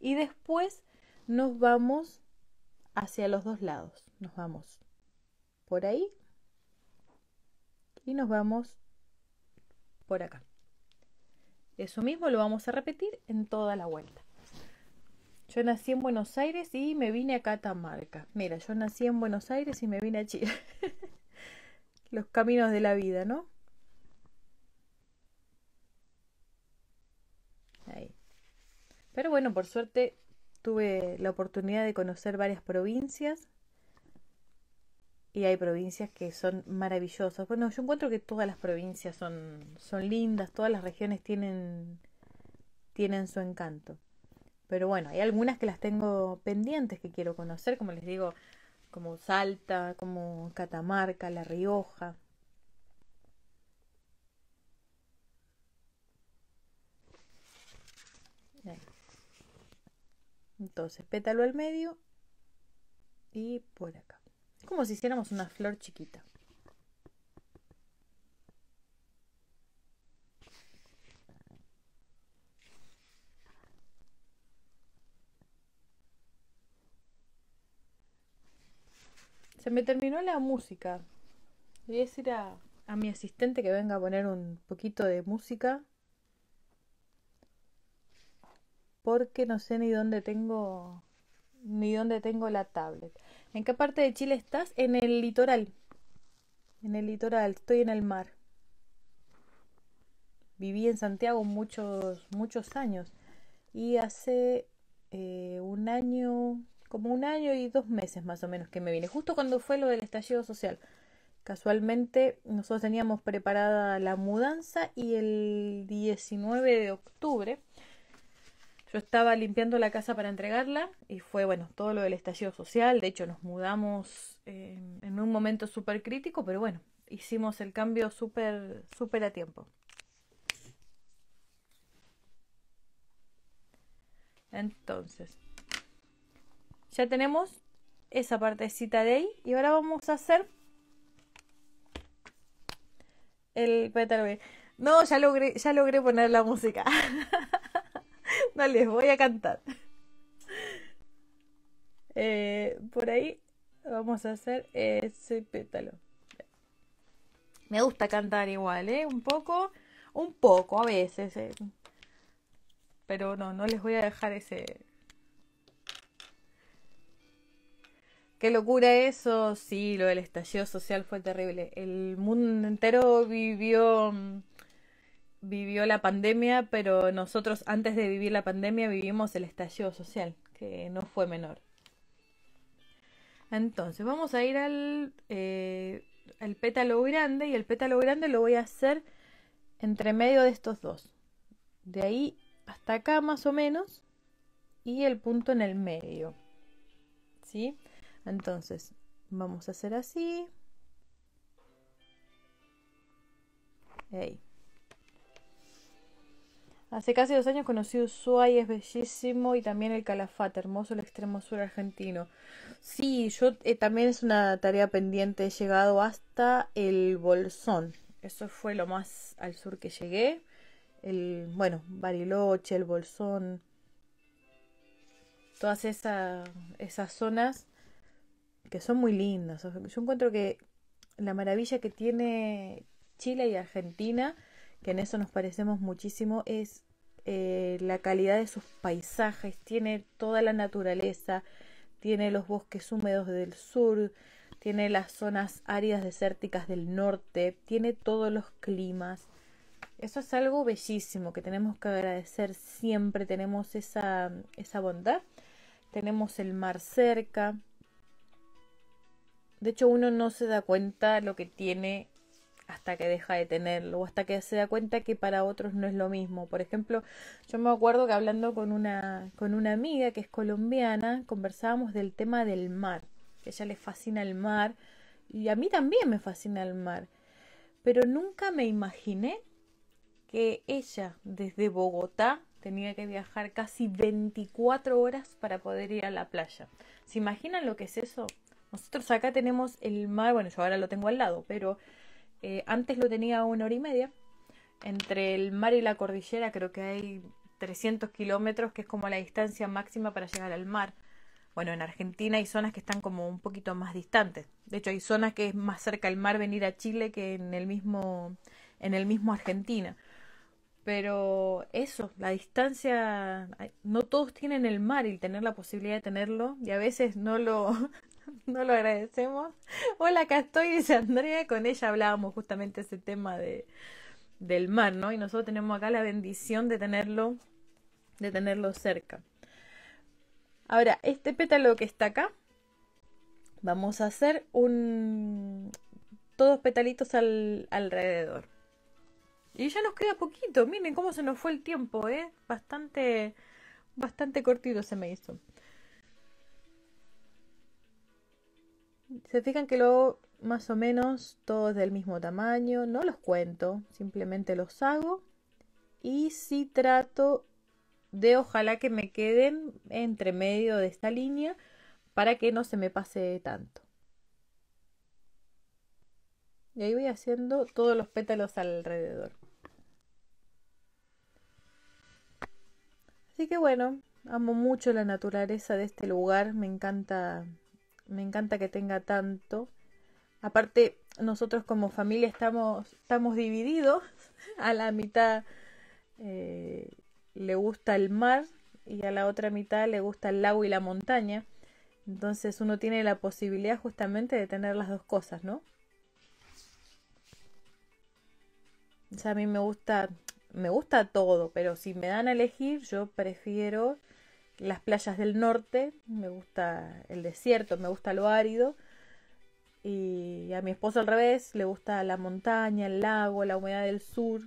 y después nos vamos hacia los dos lados. Nos vamos por ahí y nos vamos por acá. Eso mismo lo vamos a repetir en toda la vuelta. Yo nací en Buenos Aires y me vine a Catamarca. Mira, yo nací en Buenos Aires y me vine a Chile. Los caminos de la vida, ¿no? Ahí. Pero bueno, por suerte tuve la oportunidad de conocer varias provincias. Y hay provincias que son maravillosas. Bueno, yo encuentro que todas las provincias son, son lindas, todas las regiones tienen, tienen su encanto. Pero bueno, hay algunas que las tengo pendientes que quiero conocer, como les digo, como Salta, como Catamarca, La Rioja. Entonces, pétalo al medio y por acá. Como si hiciéramos una flor chiquita. Se me terminó la música. Voy a decir a, mi asistente que venga a poner un poquito de música. Porque no sé ni dónde tengo ni dónde tengo la tablet. ¿En qué parte de Chile estás? En el litoral. En el litoral, estoy en el mar. Viví en Santiago muchos, muchos años. Y hace eh, un año, como un año y dos meses más o menos que me vine, justo cuando fue lo del estallido social. Casualmente nosotros teníamos preparada la mudanza y el 19 de octubre yo estaba limpiando la casa para entregarla y fue, bueno, todo lo del estallido social. De hecho, nos mudamos eh, en un momento súper crítico, pero bueno, hicimos el cambio súper, súper a tiempo. Entonces, ya tenemos esa partecita de ahí. Y ahora vamos a hacer el pétalo No, ya logré, ya logré poner la música. no les voy a cantar. Eh, por ahí vamos a hacer ese pétalo. Me gusta cantar igual, ¿eh? Un poco, un poco a veces. Eh. Pero no, no les voy a dejar ese, Qué locura eso, sí, lo del estallido social fue terrible. El mundo entero vivió mm, vivió la pandemia, pero nosotros antes de vivir la pandemia vivimos el estallido social, que no fue menor. Entonces, vamos a ir eh, al, pétalo grande y el pétalo grande lo voy a hacer entre medio de estos dos. De ahí hasta acá más o menos y el punto en el medio. ¿Sí? Entonces, vamos a hacer así. Hace casi dos años conocí Ushuaia, es bellísimo, y también el Calafate, hermoso el extremo sur argentino. Sí, yo eh, también es una tarea pendiente, he llegado hasta el Bolsón. Eso fue lo más al sur que llegué. El, bueno, Bariloche, el Bolsón, todas esas zonas que son muy lindas. Yo encuentro que la maravilla que tiene Chile y Argentina, que en eso nos parecemos muchísimo, es eh, la calidad de sus paisajes, tiene toda la naturaleza, tiene los bosques húmedos del sur, tiene las zonas áridas desérticas del norte, tiene todos los climas. Eso es algo bellísimo que tenemos que agradecer siempre, tenemos esa, esa bondad, tenemos el mar cerca, de hecho, uno no se da cuenta lo que tiene hasta que deja de tenerlo o hasta que se da cuenta que para otros no es lo mismo. Por ejemplo, yo me acuerdo que hablando con una, con una amiga que es colombiana, conversábamos del tema del mar, que ella le fascina el mar y a mí también me fascina el mar, pero nunca me imaginé que ella desde Bogotá tenía que viajar casi 24 horas para poder ir a la playa. ¿Se imaginan lo que es eso? Nosotros acá tenemos el mar, bueno, yo ahora lo tengo al lado, pero eh, antes lo tenía a una hora y media. Entre el mar y la cordillera creo que hay 300 kilómetros, que es como la distancia máxima para llegar al mar. Bueno, en Argentina hay zonas que están como un poquito más distantes. De hecho, hay zonas que es más cerca el mar venir a Chile que en el mismo, en el mismo Argentina. Pero eso, la distancia, no todos tienen el mar y tener la posibilidad de tenerlo, y a veces no lo, no lo agradecemos. Hola, acá estoy, dice Andrea, con ella hablábamos justamente ese tema de, del mar, ¿no? Y nosotros tenemos acá la bendición de tenerlo, de tenerlo cerca. Ahora, este pétalo que está acá, vamos a hacer un todos petalitos al, alrededor. Y ya nos queda poquito, miren cómo se nos fue el tiempo, ¿eh? Bastante, bastante cortito se me hizo. Se fijan que luego más o menos todos del mismo tamaño, no los cuento, simplemente los hago y sí trato de ojalá que me queden entre medio de esta línea para que no se me pase tanto. Y ahí voy haciendo todos los pétalos alrededor. Así que bueno, amo mucho la naturaleza de este lugar, me encanta me encanta que tenga tanto. Aparte, nosotros como familia estamos, estamos divididos. A la mitad eh, le gusta el mar y a la otra mitad le gusta el lago y la montaña. Entonces uno tiene la posibilidad justamente de tener las dos cosas, ¿no? O sea, a mí me gusta, me gusta todo, pero si me dan a elegir, yo prefiero las playas del norte, me gusta el desierto, me gusta lo árido. Y a mi esposo al revés, le gusta la montaña, el lago, la humedad del sur.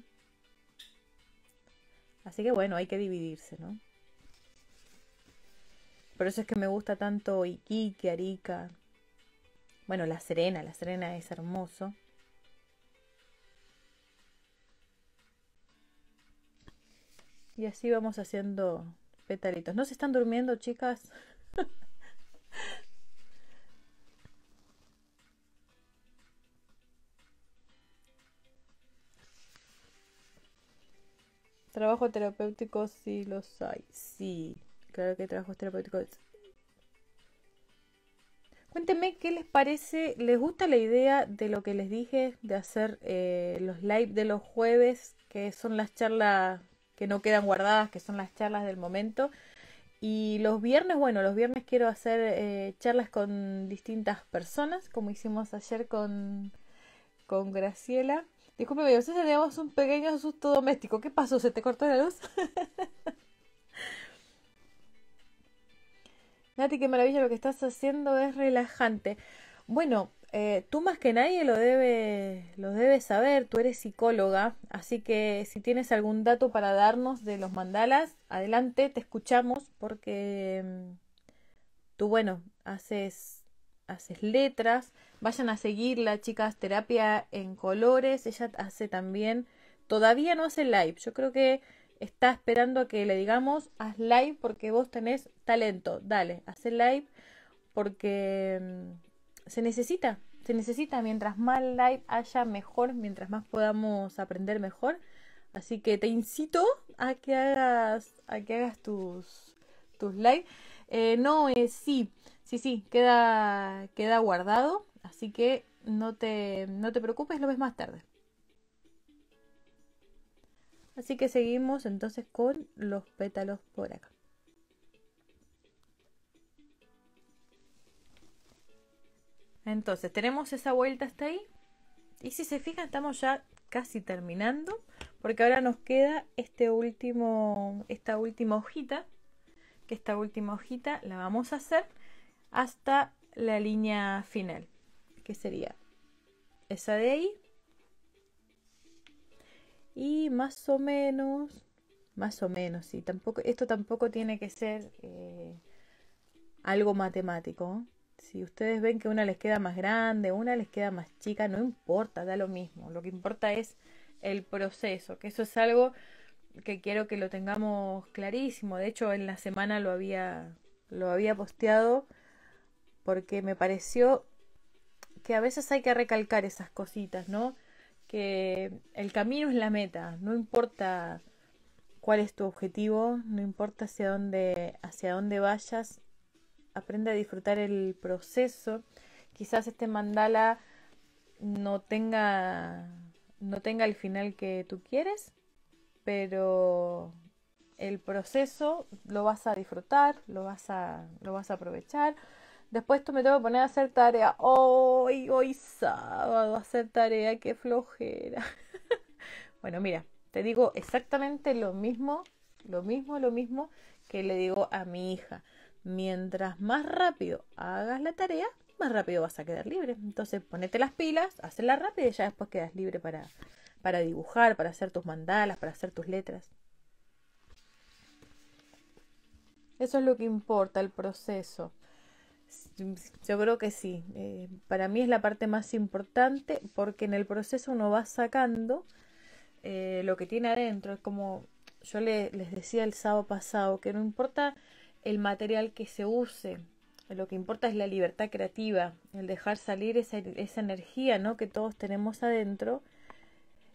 Así que bueno, hay que dividirse, ¿no? Por eso es que me gusta tanto Iquique, Arica. Bueno, La Serena, La Serena es hermoso. Y así vamos haciendo petalitos. ¿No se están durmiendo, chicas? Trabajo terapéutico sí los hay. Sí, claro que trabajos terapéuticos. Cuéntenme qué les parece, les gusta la idea de lo que les dije de hacer eh, los live de los jueves, que son las charlas que no quedan guardadas, que son las charlas del momento. Y los viernes, bueno, los viernes quiero hacer eh, charlas con distintas personas, como hicimos ayer con, con Graciela. Disculpe, yo sé tenemos un pequeño susto doméstico. ¿Qué pasó? ¿Se te cortó la luz? Nati, qué maravilla lo que estás haciendo, es relajante. Bueno, eh, tú más que nadie lo, debes lo debes saber, tú eres psicóloga, así que si tienes algún dato para darnos de los mandalas, adelante, te escuchamos porque mm, tú, bueno, haces, haces letras, vayan a seguirla, chicas, terapia en colores, ella hace también, todavía no hace live, yo creo que está esperando a que le digamos, haz live porque vos tenés talento, dale, haz live porque mm, se necesita, se necesita. Mientras más light haya, mejor. Mientras más podamos aprender, mejor. Así que te incito a que hagas, a que hagas tus, tus eh, no, es, eh, sí, sí, sí, queda, queda guardado. Así que no te, no te preocupes, lo ves más tarde. Así que seguimos entonces con los pétalos por acá. Entonces, tenemos esa vuelta hasta ahí. Y si se fijan, estamos ya casi terminando. Porque ahora nos queda este último, esta última hojita. Que esta última hojita la vamos a hacer hasta la línea final. Que sería esa de ahí. Y más o menos, más o menos, sí, tampoco, esto tampoco tiene que ser eh, algo matemático. Si ustedes ven que una les queda más grande, una les queda más chica, no importa, da lo mismo. Lo que importa es el proceso, que eso es algo que quiero que lo tengamos clarísimo. De hecho, en la semana lo había, lo había posteado porque me pareció que a veces hay que recalcar esas cositas, ¿no? Que el camino es la meta, no importa cuál es tu objetivo, no importa hacia dónde, hacia dónde vayas, aprende a disfrutar el proceso. Quizás este mandala no tenga, no tenga el final que tú quieres, pero el proceso lo vas a disfrutar, lo vas a, lo vas a aprovechar. Después tú me tengo que poner a hacer tarea. Hoy, hoy sábado, hacer tarea, qué flojera. bueno, mira, te digo exactamente lo mismo, lo mismo, lo mismo que le digo a mi hija. Mientras más rápido hagas la tarea, más rápido vas a quedar libre. Entonces ponete las pilas, hazla rápida y ya después quedas libre para, dibujar, para hacer tus mandalas, para hacer tus letras. Eso es lo que importa, el proceso. Yo creo que sí. Eh, para mí es la parte más importante porque en el proceso uno va sacando eh, lo que tiene adentro. Es como yo les decía el sábado pasado, que no importa el material que se use. Lo que importa es la libertad creativa, el dejar salir esa, energía ¿no? que todos tenemos adentro.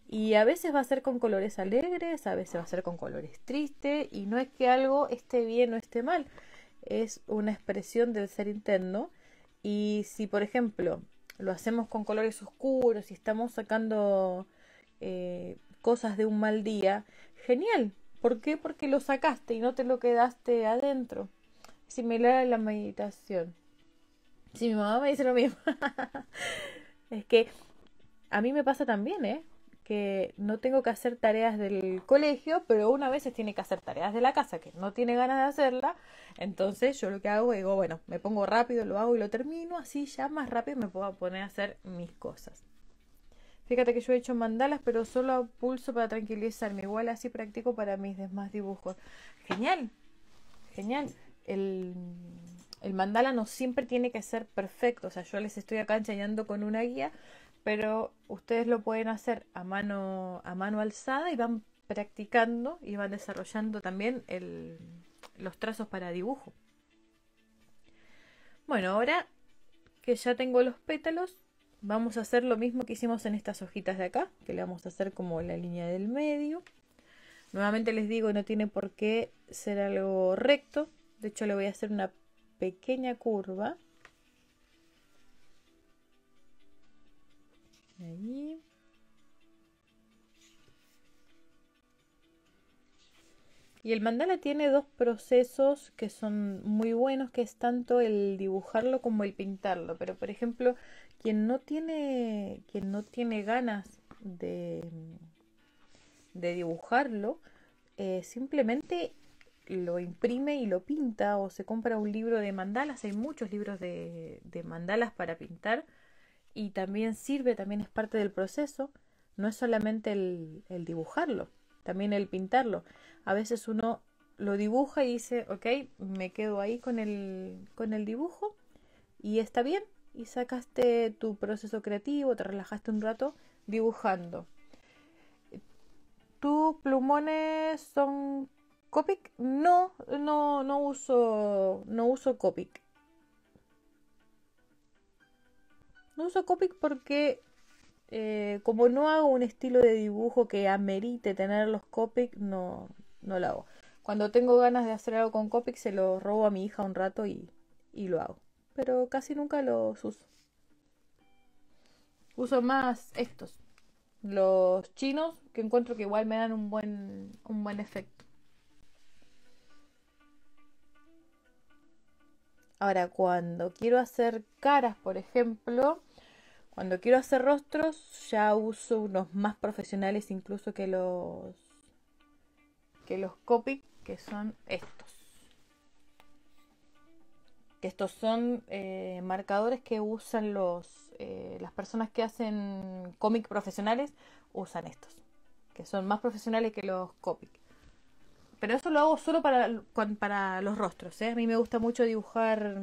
Y a veces va a ser con colores alegres, a veces va a ser con colores tristes, y no es que algo esté bien o esté mal, es una expresión del ser interno. Y si, por ejemplo, lo hacemos con colores oscuros y estamos sacando eh, cosas de un mal día, genial, ¿Por qué? Porque lo sacaste y no te lo quedaste adentro. Similar a la meditación. Si mi mamá me dice lo mismo. es que a mí me pasa también, ¿eh? Que no tengo que hacer tareas del colegio, pero una vez tiene que hacer tareas de la casa, que no tiene ganas de hacerla. Entonces yo lo que hago, digo, bueno, me pongo rápido, lo hago y lo termino, así ya más rápido me puedo poner a hacer mis cosas. Fíjate que yo he hecho mandalas, pero solo a pulso para tranquilizarme. Igual así practico para mis demás dibujos. Genial, genial. El, mandala no siempre tiene que ser perfecto. O sea, yo les estoy acá enseñando con una guía, pero ustedes lo pueden hacer a mano, a mano alzada y van practicando y van desarrollando también los trazos para dibujo. Bueno, ahora que ya tengo los pétalos, vamos a hacer lo mismo que hicimos en estas hojitas de acá, que le vamos a hacer como la línea del medio. Nuevamente les digo, no tiene por qué ser algo recto. De hecho, le voy a hacer una pequeña curva. Y el mandala tiene dos procesos que son muy buenos, que es tanto el dibujarlo como el pintarlo. Pero, por ejemplo, quien no tiene, quien no tiene ganas de, de dibujarlo, eh, simplemente lo imprime y lo pinta o se compra un libro de mandalas. Hay muchos libros de, mandalas para pintar y también sirve, también es parte del proceso. No es solamente el, dibujarlo, también el pintarlo. A veces uno lo dibuja y dice, ok, me quedo ahí con el, con el dibujo y está bien, y sacaste tu proceso creativo, te relajaste un rato dibujando. ¿Tus plumones son Copic? No, no, no uso, no uso Copic. No uso Copic porque eh, como no hago un estilo de dibujo que amerite tener los Copic, no, no lo hago. Cuando tengo ganas de hacer algo con Copic, se lo robo a mi hija un rato y, y lo hago pero casi nunca los uso. Uso más estos, los chinos, que encuentro que igual me dan un buen, un buen efecto. Ahora, cuando quiero hacer caras, por ejemplo, cuando quiero hacer rostros, ya uso unos más profesionales incluso que los que los copy, que son estos que estos son eh, marcadores que usan los, eh, las personas que hacen cómic profesionales, usan estos, que son más profesionales que los cómics. Pero eso lo hago solo para, los rostros. ¿eh? A mí me gusta mucho dibujar,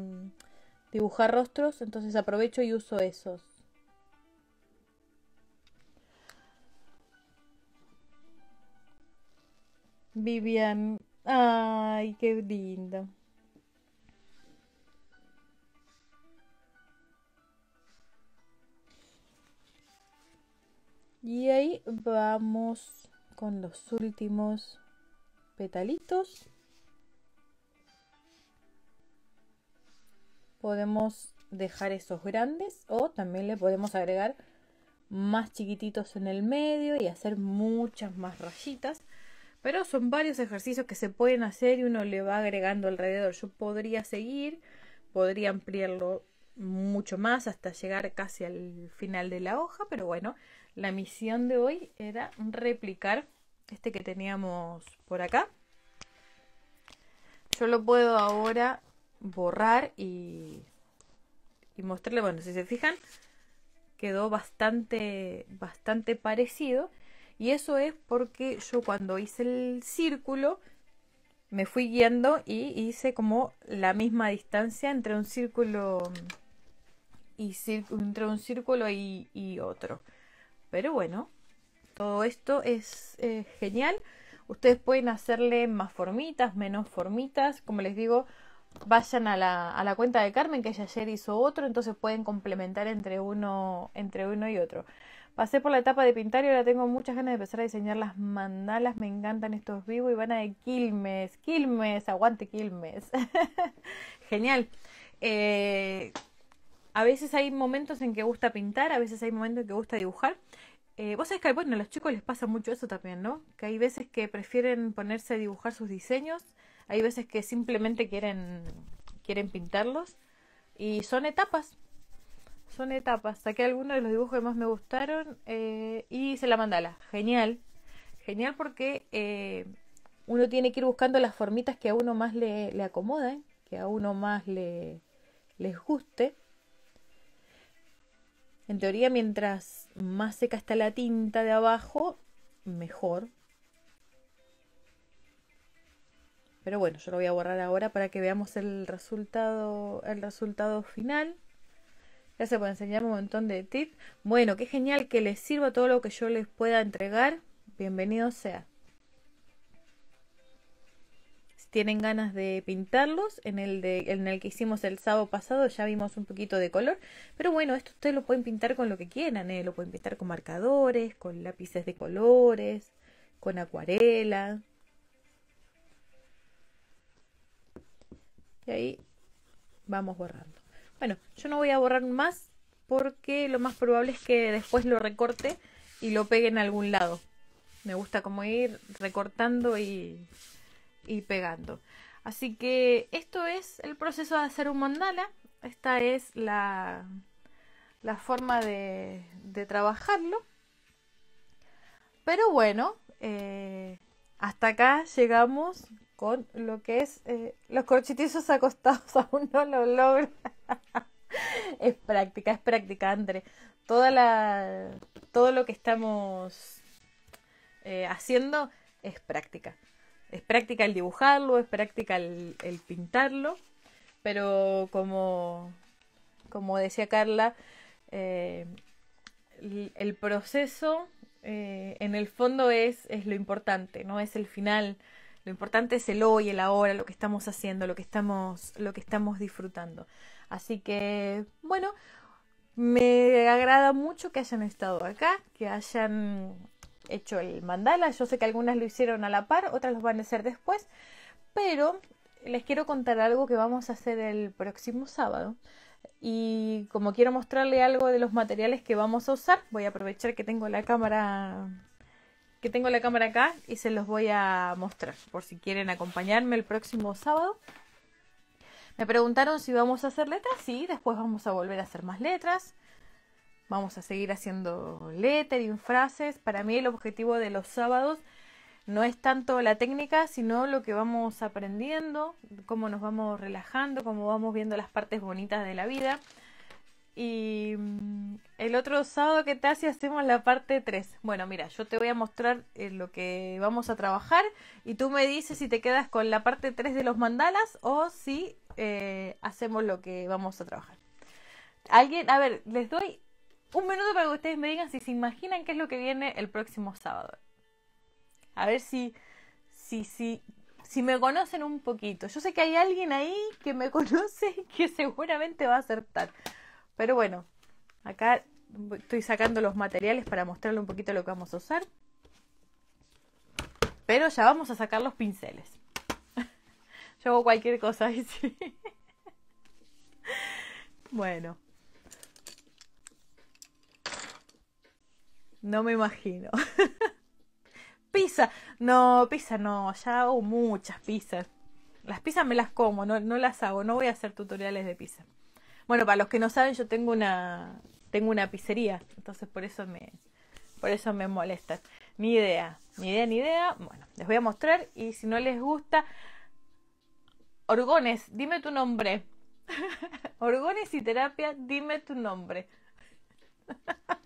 dibujar rostros, entonces aprovecho y uso esos. Vivian, ay, qué lindo. Y ahí vamos con los últimos petalitos. Podemos dejar esos grandes o también le podemos agregar más chiquititos en el medio y hacer muchas más rayitas. Pero son varios ejercicios que se pueden hacer y uno le va agregando alrededor. Yo podría seguir, podría ampliarlo mucho más hasta llegar casi al final de la hoja, pero bueno, la misión de hoy era replicar este que teníamos por acá. Yo lo puedo ahora borrar y, mostrarle. Bueno, si se fijan, quedó bastante, bastante parecido. Y eso es porque yo cuando hice el círculo me fui guiando y hice como la misma distancia entre un círculo y entre un círculo y otro. Pero bueno, todo esto es eh, genial. Ustedes pueden hacerle más formitas, menos formitas. Como les digo, vayan a la, cuenta de Carmen, que ella ayer hizo otro, entonces pueden complementar entre uno, entre uno y otro. Pasé por la etapa de pintar y ahora tengo muchas ganas de empezar a diseñar las mandalas. Me encantan estos vivos y van a de Quilmes. Quilmes, aguante Quilmes. Genial. Eh, a veces hay momentos en que gusta pintar, a veces hay momentos en que gusta dibujar. Eh, vos sabés que bueno, a los chicos les pasa mucho eso también, ¿no? Que hay veces que prefieren ponerse a dibujar sus diseños, hay veces que simplemente quieren, quieren pintarlos y son etapas. Son etapas. Saqué algunos de los dibujos que más me gustaron eh, y se la mandala. Genial. Genial porque eh, uno tiene que ir buscando las formitas que a uno más le, le que a uno más le, les guste. En teoría, mientras más seca está la tinta de abajo, mejor. Pero bueno, yo lo voy a borrar ahora para que veamos el resultado, el resultado final. se por enseñar un montón de tips. Bueno, qué genial que les sirva todo lo que yo les pueda entregar. Bienvenido sea tienen ganas de pintarlos. En el, de, en el que hicimos el sábado pasado ya vimos un poquito de color. Pero bueno, esto ustedes lo pueden pintar con lo que quieran. ¿eh? Lo pueden pintar con marcadores, con lápices de colores, con acuarela. Y ahí vamos borrando. Bueno, yo no voy a borrar más porque lo más probable es que después lo recorte y lo pegue en algún lado. Me gusta como ir recortando y y pegando. Así que esto es el proceso de hacer un mandala. Esta es la, la forma de, de, trabajarlo. Pero bueno, eh, hasta acá llegamos con lo que es eh, los corchitizos acostados. Aún no lo logro. es práctica, es práctica, André. Toda todo lo que estamos eh, haciendo es práctica. Es práctica el dibujarlo, es práctica el, pintarlo, pero como, como decía Carla, eh, el, proceso eh, en el fondo es, es lo importante, no es el final. Lo importante es el hoy, el ahora, lo que estamos haciendo, lo que estamos, lo que estamos disfrutando. Así que, bueno, me agrada mucho que hayan estado acá, que hayan hecho el mandala. Yo sé que algunas lo hicieron a la par, otras lo van a hacer después, pero les quiero contar algo que vamos a hacer el próximo sábado. Y como quiero mostrarle algo de los materiales que vamos a usar, voy a aprovechar que tengo la cámara que tengo la cámara acá y se los voy a mostrar por si quieren acompañarme el próximo sábado. Me preguntaron si vamos a hacer letras, sí, después vamos a volver a hacer más letras. Vamos a seguir haciendo lettering, frases. Para mí el objetivo de los sábados no es tanto la técnica, sino lo que vamos aprendiendo, cómo nos vamos relajando, cómo vamos viendo las partes bonitas de la vida. Y mm, el otro sábado que te hace, hacemos la parte 3. Bueno, mira, yo te voy a mostrar eh, lo que vamos a trabajar y tú me dices si te quedas con la parte 3 de los mandalas o si eh, hacemos lo que vamos a trabajar. Alguien, a ver, les doy un minuto para que ustedes me digan si se imaginan qué es lo que viene el próximo sábado. A ver si, si, si, si me conocen un poquito. Yo sé que hay alguien ahí que me conoce y que seguramente va a acertar. Pero bueno, acá estoy sacando los materiales para mostrarle un poquito lo que vamos a usar. Pero ya vamos a sacar los pinceles. Yo hago cualquier cosa y sí. bueno. No me imagino. pizza. No, pizza no. Ya hago muchas pizzas. Las pizzas me las como, no, las hago. No voy a hacer tutoriales de pizza. Bueno, para los que no saben, yo tengo una, tengo una pizzería. Entonces por eso me, por eso me molestan. Ni idea, ni idea, ni idea. Bueno, les voy a mostrar y si no les gusta... Orgones, dime tu nombre. Orgones y terapia, dime tu nombre.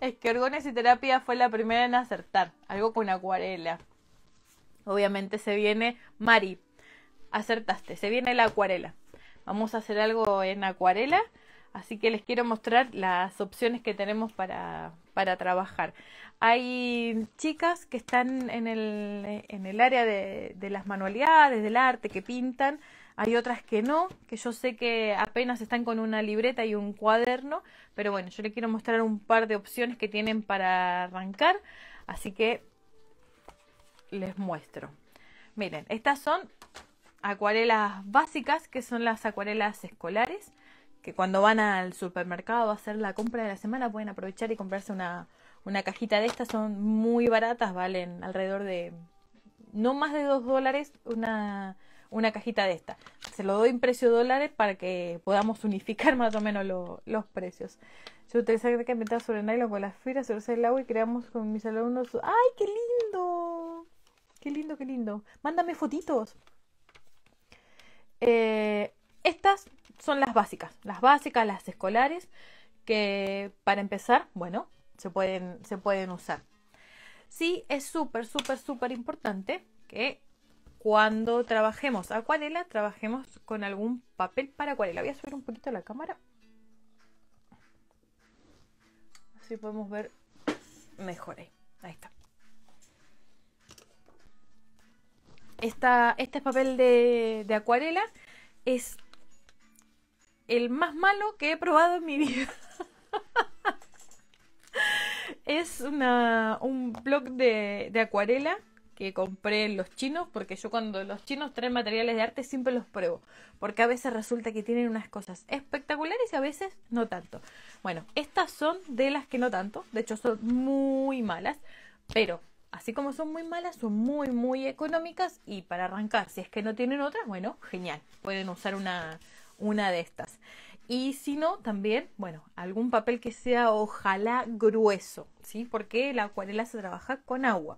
Es que Orgones y Terapia fue la primera en acertar, algo con acuarela. Obviamente se viene Mari. Acertaste, se viene la acuarela. Vamos a hacer algo en acuarela, así que les quiero mostrar las opciones que tenemos para, para trabajar. Hay chicas que están en el, en el área de las manualidades, del arte, que pintan, hay otras que no, que yo sé que apenas están con una libreta y un cuaderno, pero bueno, yo le quiero mostrar un par de opciones que tienen para arrancar, así que les muestro. Miren, estas son acuarelas básicas, que son las acuarelas escolares, que cuando van al supermercado a hacer la compra de la semana pueden aprovechar y comprarse una, una cajita de estas, son muy baratas, valen alrededor de no más de 2 dólares una una cajita de esta. Se lo doy en precio dólares para que podamos unificar más o menos los precios. Yo utilicé que inventar sobre nylon con pues, las fibras, sobre el agua y creamos con mis alumnos. ¡Ay, qué lindo! ¡Qué lindo, qué lindo! Mándame fotitos. Eh, estas son las básicas, las básicas, las escolares, que para empezar, bueno, se pueden, se pueden usar. Sí, es súper, súper, súper importante que cuando trabajemos acuarela, trabajemos con algún papel para acuarela. Voy a subir un poquito la cámara. Así podemos ver mejor ahí. Ahí está. Esta, este papel de, acuarela es el más malo que he probado en mi vida. es un blog de, de acuarela que compré los chinos, porque yo cuando los chinos traen materiales de arte siempre los pruebo, porque a veces resulta que tienen unas cosas espectaculares y a veces no tanto. Bueno, estas son de las que no tanto, de hecho son muy malas, pero así como son muy malas, son muy, muy económicas y para arrancar, si es que no tienen otras, bueno, genial, pueden usar una, una de estas. Y si no, también, bueno, algún papel que sea ojalá grueso, ¿sí? Porque la acuarela se trabaja con agua.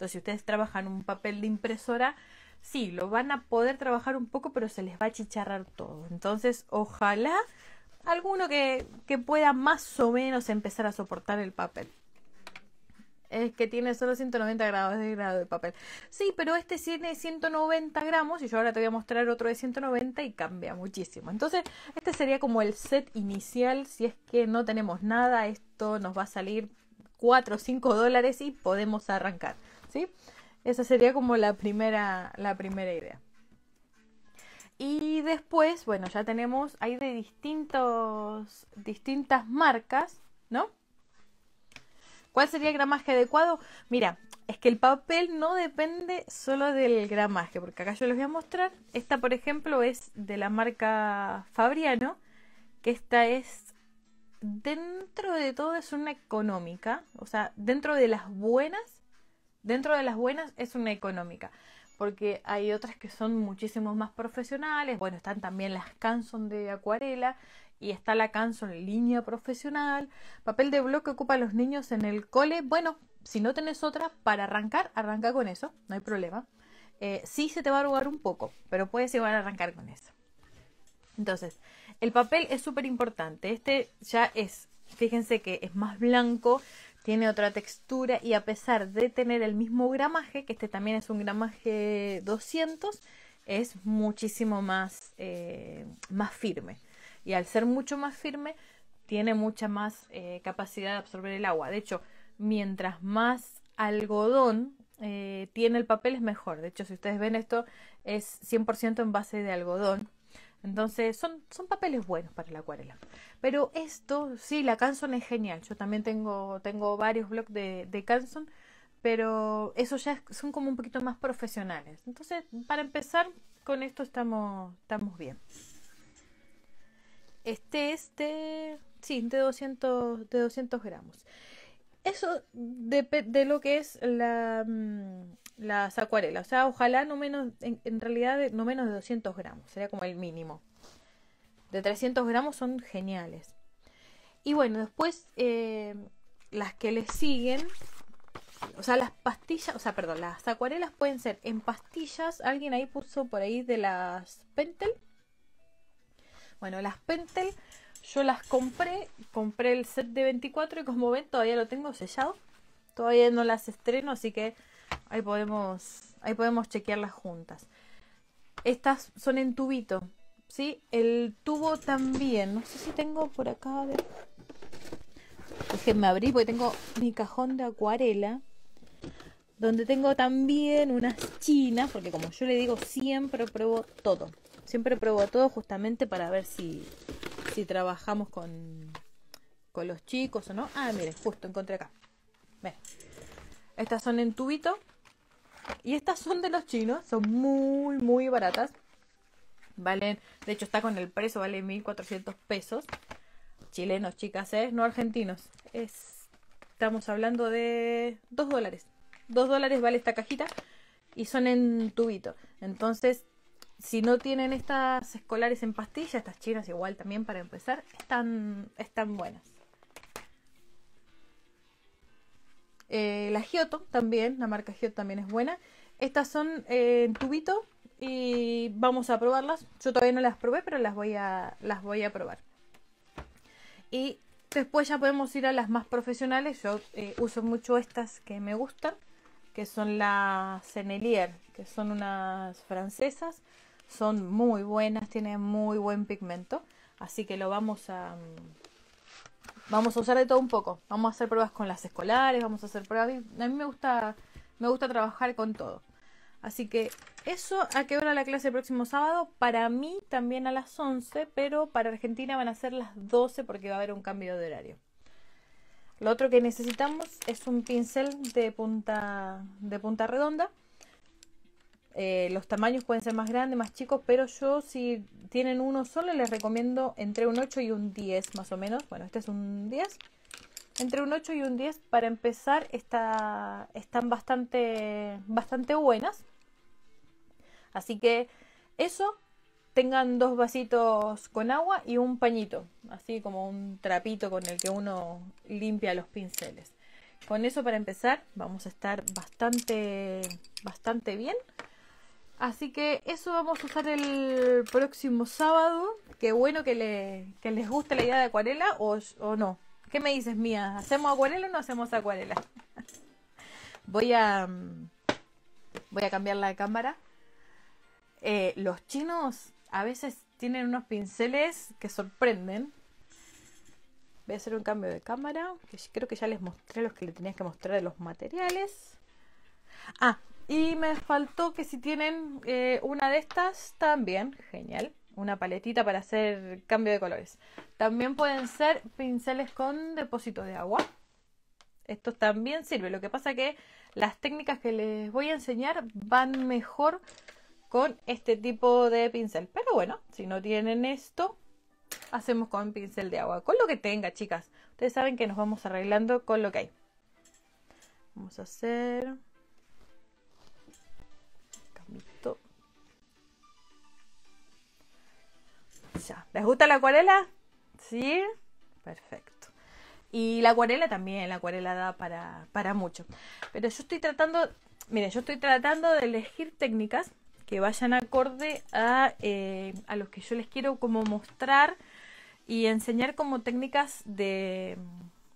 Entonces, si ustedes trabajan un papel de impresora, sí, lo van a poder trabajar un poco, pero se les va a chicharrar todo. Entonces, ojalá alguno que, que pueda más o menos empezar a soportar el papel. Es que tiene solo 190 grados de grado de papel. Sí, pero este tiene 190 gramos y yo ahora te voy a mostrar otro de 190 y cambia muchísimo. Entonces, este sería como el set inicial. Si es que no tenemos nada, esto nos va a salir 4 o 5 dólares y podemos arrancar. ¿sí? Esa sería como la primera, la primera idea. Y después, bueno, ya tenemos, hay de distintos, distintas marcas, ¿no? ¿Cuál sería el gramaje adecuado? Mira, es que el papel no depende solo del gramaje, porque acá yo les voy a mostrar. Esta, por ejemplo, es de la marca Fabriano, que esta es, dentro de todo, es una económica, o sea, dentro de las buenas, Dentro de las buenas es una económica, porque hay otras que son muchísimo más profesionales. Bueno, están también las Canson de acuarela y está la Canson línea profesional. Papel de bloque ocupa a los niños en el cole. Bueno, si no tenés otra para arrancar, arranca con eso, no hay problema. Eh, sí se te va a arrugar un poco, pero puedes llegar a arrancar con eso. Entonces, el papel es súper importante. Este ya es, fíjense que es más blanco, tiene otra textura y a pesar de tener el mismo gramaje, que este también es un gramaje 200, es muchísimo más, eh, más firme. Y al ser mucho más firme, tiene mucha más eh, capacidad de absorber el agua. De hecho, mientras más algodón eh, tiene el papel, es mejor. De hecho, si ustedes ven esto, es 100% en base de algodón entonces son, son papeles buenos para la acuarela. Pero esto, sí, la Canson es genial. Yo también tengo, tengo varios blogs de, de Canson, pero esos ya son como un poquito más profesionales. Entonces, para empezar, con esto estamos, estamos bien. Este es sí, de 200, de 200 gramos eso depende de lo que es la, mm, las acuarelas. O sea, ojalá no menos, en, realidad, no menos de 200 gramos. Sería como el mínimo. De 300 gramos son geniales. Y bueno, después eh, las que le siguen, o sea, las pastillas, o sea, perdón, las acuarelas pueden ser en pastillas. Alguien ahí puso por ahí de las Pentel. Bueno, las Pentel yo las compré, compré el set de 24 y como ven todavía lo tengo sellado. Todavía no las estreno, así que ahí podemos, ahí podemos chequearlas juntas. Estas son en tubito, ¿sí? El tubo también, no sé si tengo por acá, a ver. Déjenme abrir porque tengo mi cajón de acuarela donde tengo también unas chinas, porque como yo le digo, siempre pruebo todo. Siempre pruebo todo justamente para ver si, si trabajamos con, con los chicos o no. Ah, miren, justo encontré acá. Estas son en tubito. Y estas son de los chinos. Son muy, muy baratas. Valen, de hecho está con el precio, vale 1.400 pesos. Chilenos, chicas, ¿eh? no argentinos. Es, estamos hablando de 2 dólares. 2 dólares vale esta cajita y son en tubito. Entonces si no tienen estas escolares en pastilla, estas chinas igual también para empezar, están, están buenas. Eh, la Giotto también, la marca Giotto también es buena. Estas son eh, en tubito y vamos a probarlas. Yo todavía no las probé, pero las voy a, las voy a probar. Y después ya podemos ir a las más profesionales. Yo eh, uso mucho estas que me gustan, que son las Sennelier, que son unas francesas son muy buenas, tienen muy buen pigmento. Así que lo vamos a, mm, vamos a usar de todo un poco. Vamos a hacer pruebas con las escolares, vamos a hacer pruebas. A mí me gusta, me gusta trabajar con todo. Así que eso, ¿a qué hora la clase el próximo sábado? Para mí también a las 11, pero para Argentina van a ser las 12 porque va a haber un cambio de horario. Lo otro que necesitamos es un pincel de punta, de punta redonda eh, los tamaños pueden ser más grandes, más chicos, pero yo si tienen uno solo les recomiendo entre un 8 y un 10 más o menos. Bueno, este es un 10. Entre un 8 y un 10 para empezar están bastante, bastante buenas. Así que eso, tengan dos vasitos con agua y un pañito, así como un trapito con el que uno limpia los pinceles. Con eso para empezar vamos a estar bastante, bastante bien. Así que eso vamos a usar el próximo sábado. Qué bueno que, le, les guste la idea de acuarela o, no. ¿Qué me dices, Mía? ¿Hacemos acuarela o no hacemos acuarela? voy a mm, voy a cambiar la cámara. Eh, los chinos a veces tienen unos pinceles que sorprenden. Voy a hacer un cambio de cámara, creo que ya les mostré los que le tenías que mostrar de los materiales. Ah, y me faltó que si tienen eh, una de estas, también, genial, una paletita para hacer cambio de colores. También pueden ser pinceles con depósito de agua. Esto también sirve. Lo que pasa que las técnicas que les voy a enseñar van mejor con este tipo de pincel. Pero bueno, si no tienen esto, hacemos con pincel de agua. Con lo que tenga, chicas. Ustedes saben que nos vamos arreglando con lo que hay. Vamos a hacer... ¿Les gusta la acuarela? ¿Sí? Perfecto. Y la acuarela también, la acuarela da para, mucho. Pero yo estoy tratando, mire, yo estoy tratando de elegir técnicas que vayan acorde a, eh, a los que yo les quiero como mostrar y enseñar como técnicas de,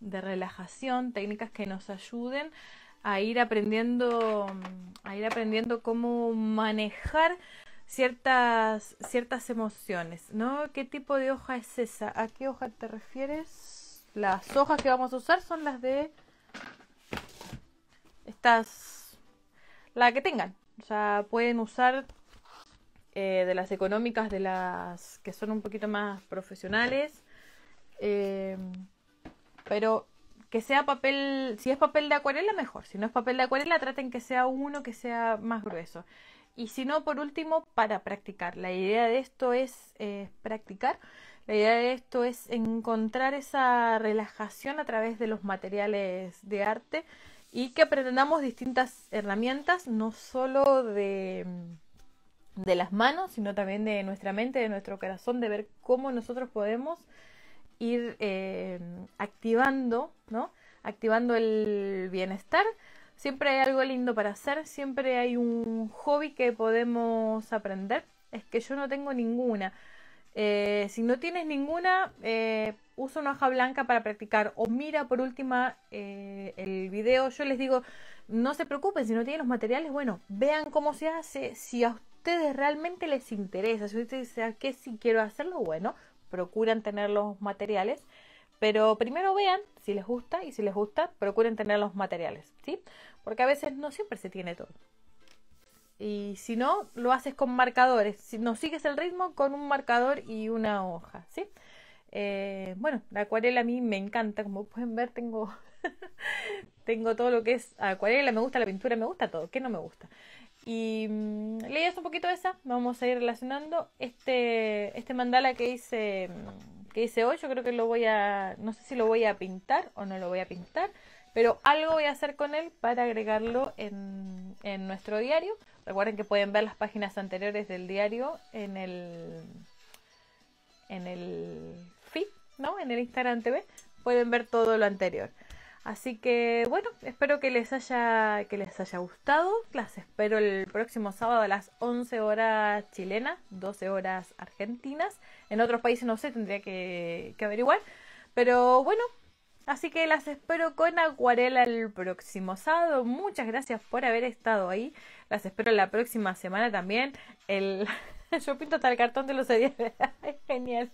de relajación, técnicas que nos ayuden a ir aprendiendo, a ir aprendiendo cómo manejar ciertas, ciertas emociones, ¿no? ¿Qué tipo de hoja es esa? ¿A qué hoja te refieres? Las hojas que vamos a usar son las de estas, la que tengan. O sea, pueden usar eh, de las económicas, de las que son un poquito más profesionales. Eh, pero que sea papel, si es papel de acuarela, mejor. Si no es papel de acuarela, traten que sea uno que sea más grueso. Y si no, por último, para practicar. La idea de esto es eh, practicar. La idea de esto es encontrar esa relajación a través de los materiales de arte y que aprendamos distintas herramientas, no solo de, las manos, sino también de nuestra mente, de nuestro corazón, de ver cómo nosotros podemos ir eh, activando, ¿no? Activando el bienestar Siempre hay algo lindo para hacer, siempre hay un hobby que podemos aprender. Es que yo no tengo ninguna. Eh, si no tienes ninguna, eh, usa una hoja blanca para practicar o mira por última eh, el video. Yo les digo, no se preocupen, si no tienen los materiales, bueno, vean cómo se hace. Si a ustedes realmente les interesa, si ustedes dicen ah, que si quiero hacerlo, bueno, procuran tener los materiales. Pero primero vean si les gusta y si les gusta, procuren tener los materiales, ¿sí? Porque a veces no siempre se tiene todo. Y si no, lo haces con marcadores. Si no sigues el ritmo, con un marcador y una hoja, ¿sí? Eh, bueno, la acuarela a mí me encanta. Como pueden ver, tengo, tengo todo lo que es acuarela. Me gusta la pintura, me gusta todo. ¿Qué no me gusta? Y mmm, leías un poquito esa. Vamos a ir relacionando este, este mandala que hice... Mm, que hice hoy, yo creo que lo voy a, no sé si lo voy a pintar o no lo voy a pintar, pero algo voy a hacer con él para agregarlo en, nuestro diario. Recuerden que pueden ver las páginas anteriores del diario en el, en el feed, ¿no? En el Instagram TV, pueden ver todo lo anterior. Así que bueno, espero que les haya que les haya gustado. Las espero el próximo sábado a las 11 horas chilenas, 12 horas argentinas. En otros países no sé, tendría que, averiguar. Pero bueno, así que las espero con acuarela el próximo sábado. Muchas gracias por haber estado ahí. Las espero la próxima semana también. El... Yo pinto hasta el cartón de los Es Genial.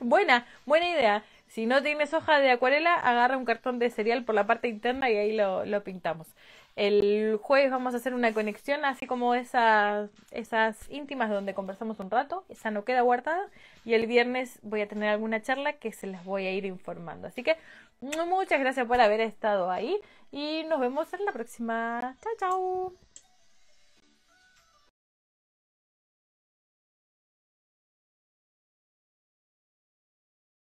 Buena, buena idea. Si no tienes hoja de acuarela, agarra un cartón de cereal por la parte interna y ahí lo, pintamos. El jueves vamos a hacer una conexión, así como esas, esas íntimas donde conversamos un rato, esa no queda guardada. Y el viernes voy a tener alguna charla que se las voy a ir informando. Así que muchas gracias por haber estado ahí y nos vemos en la próxima. Chao, chao.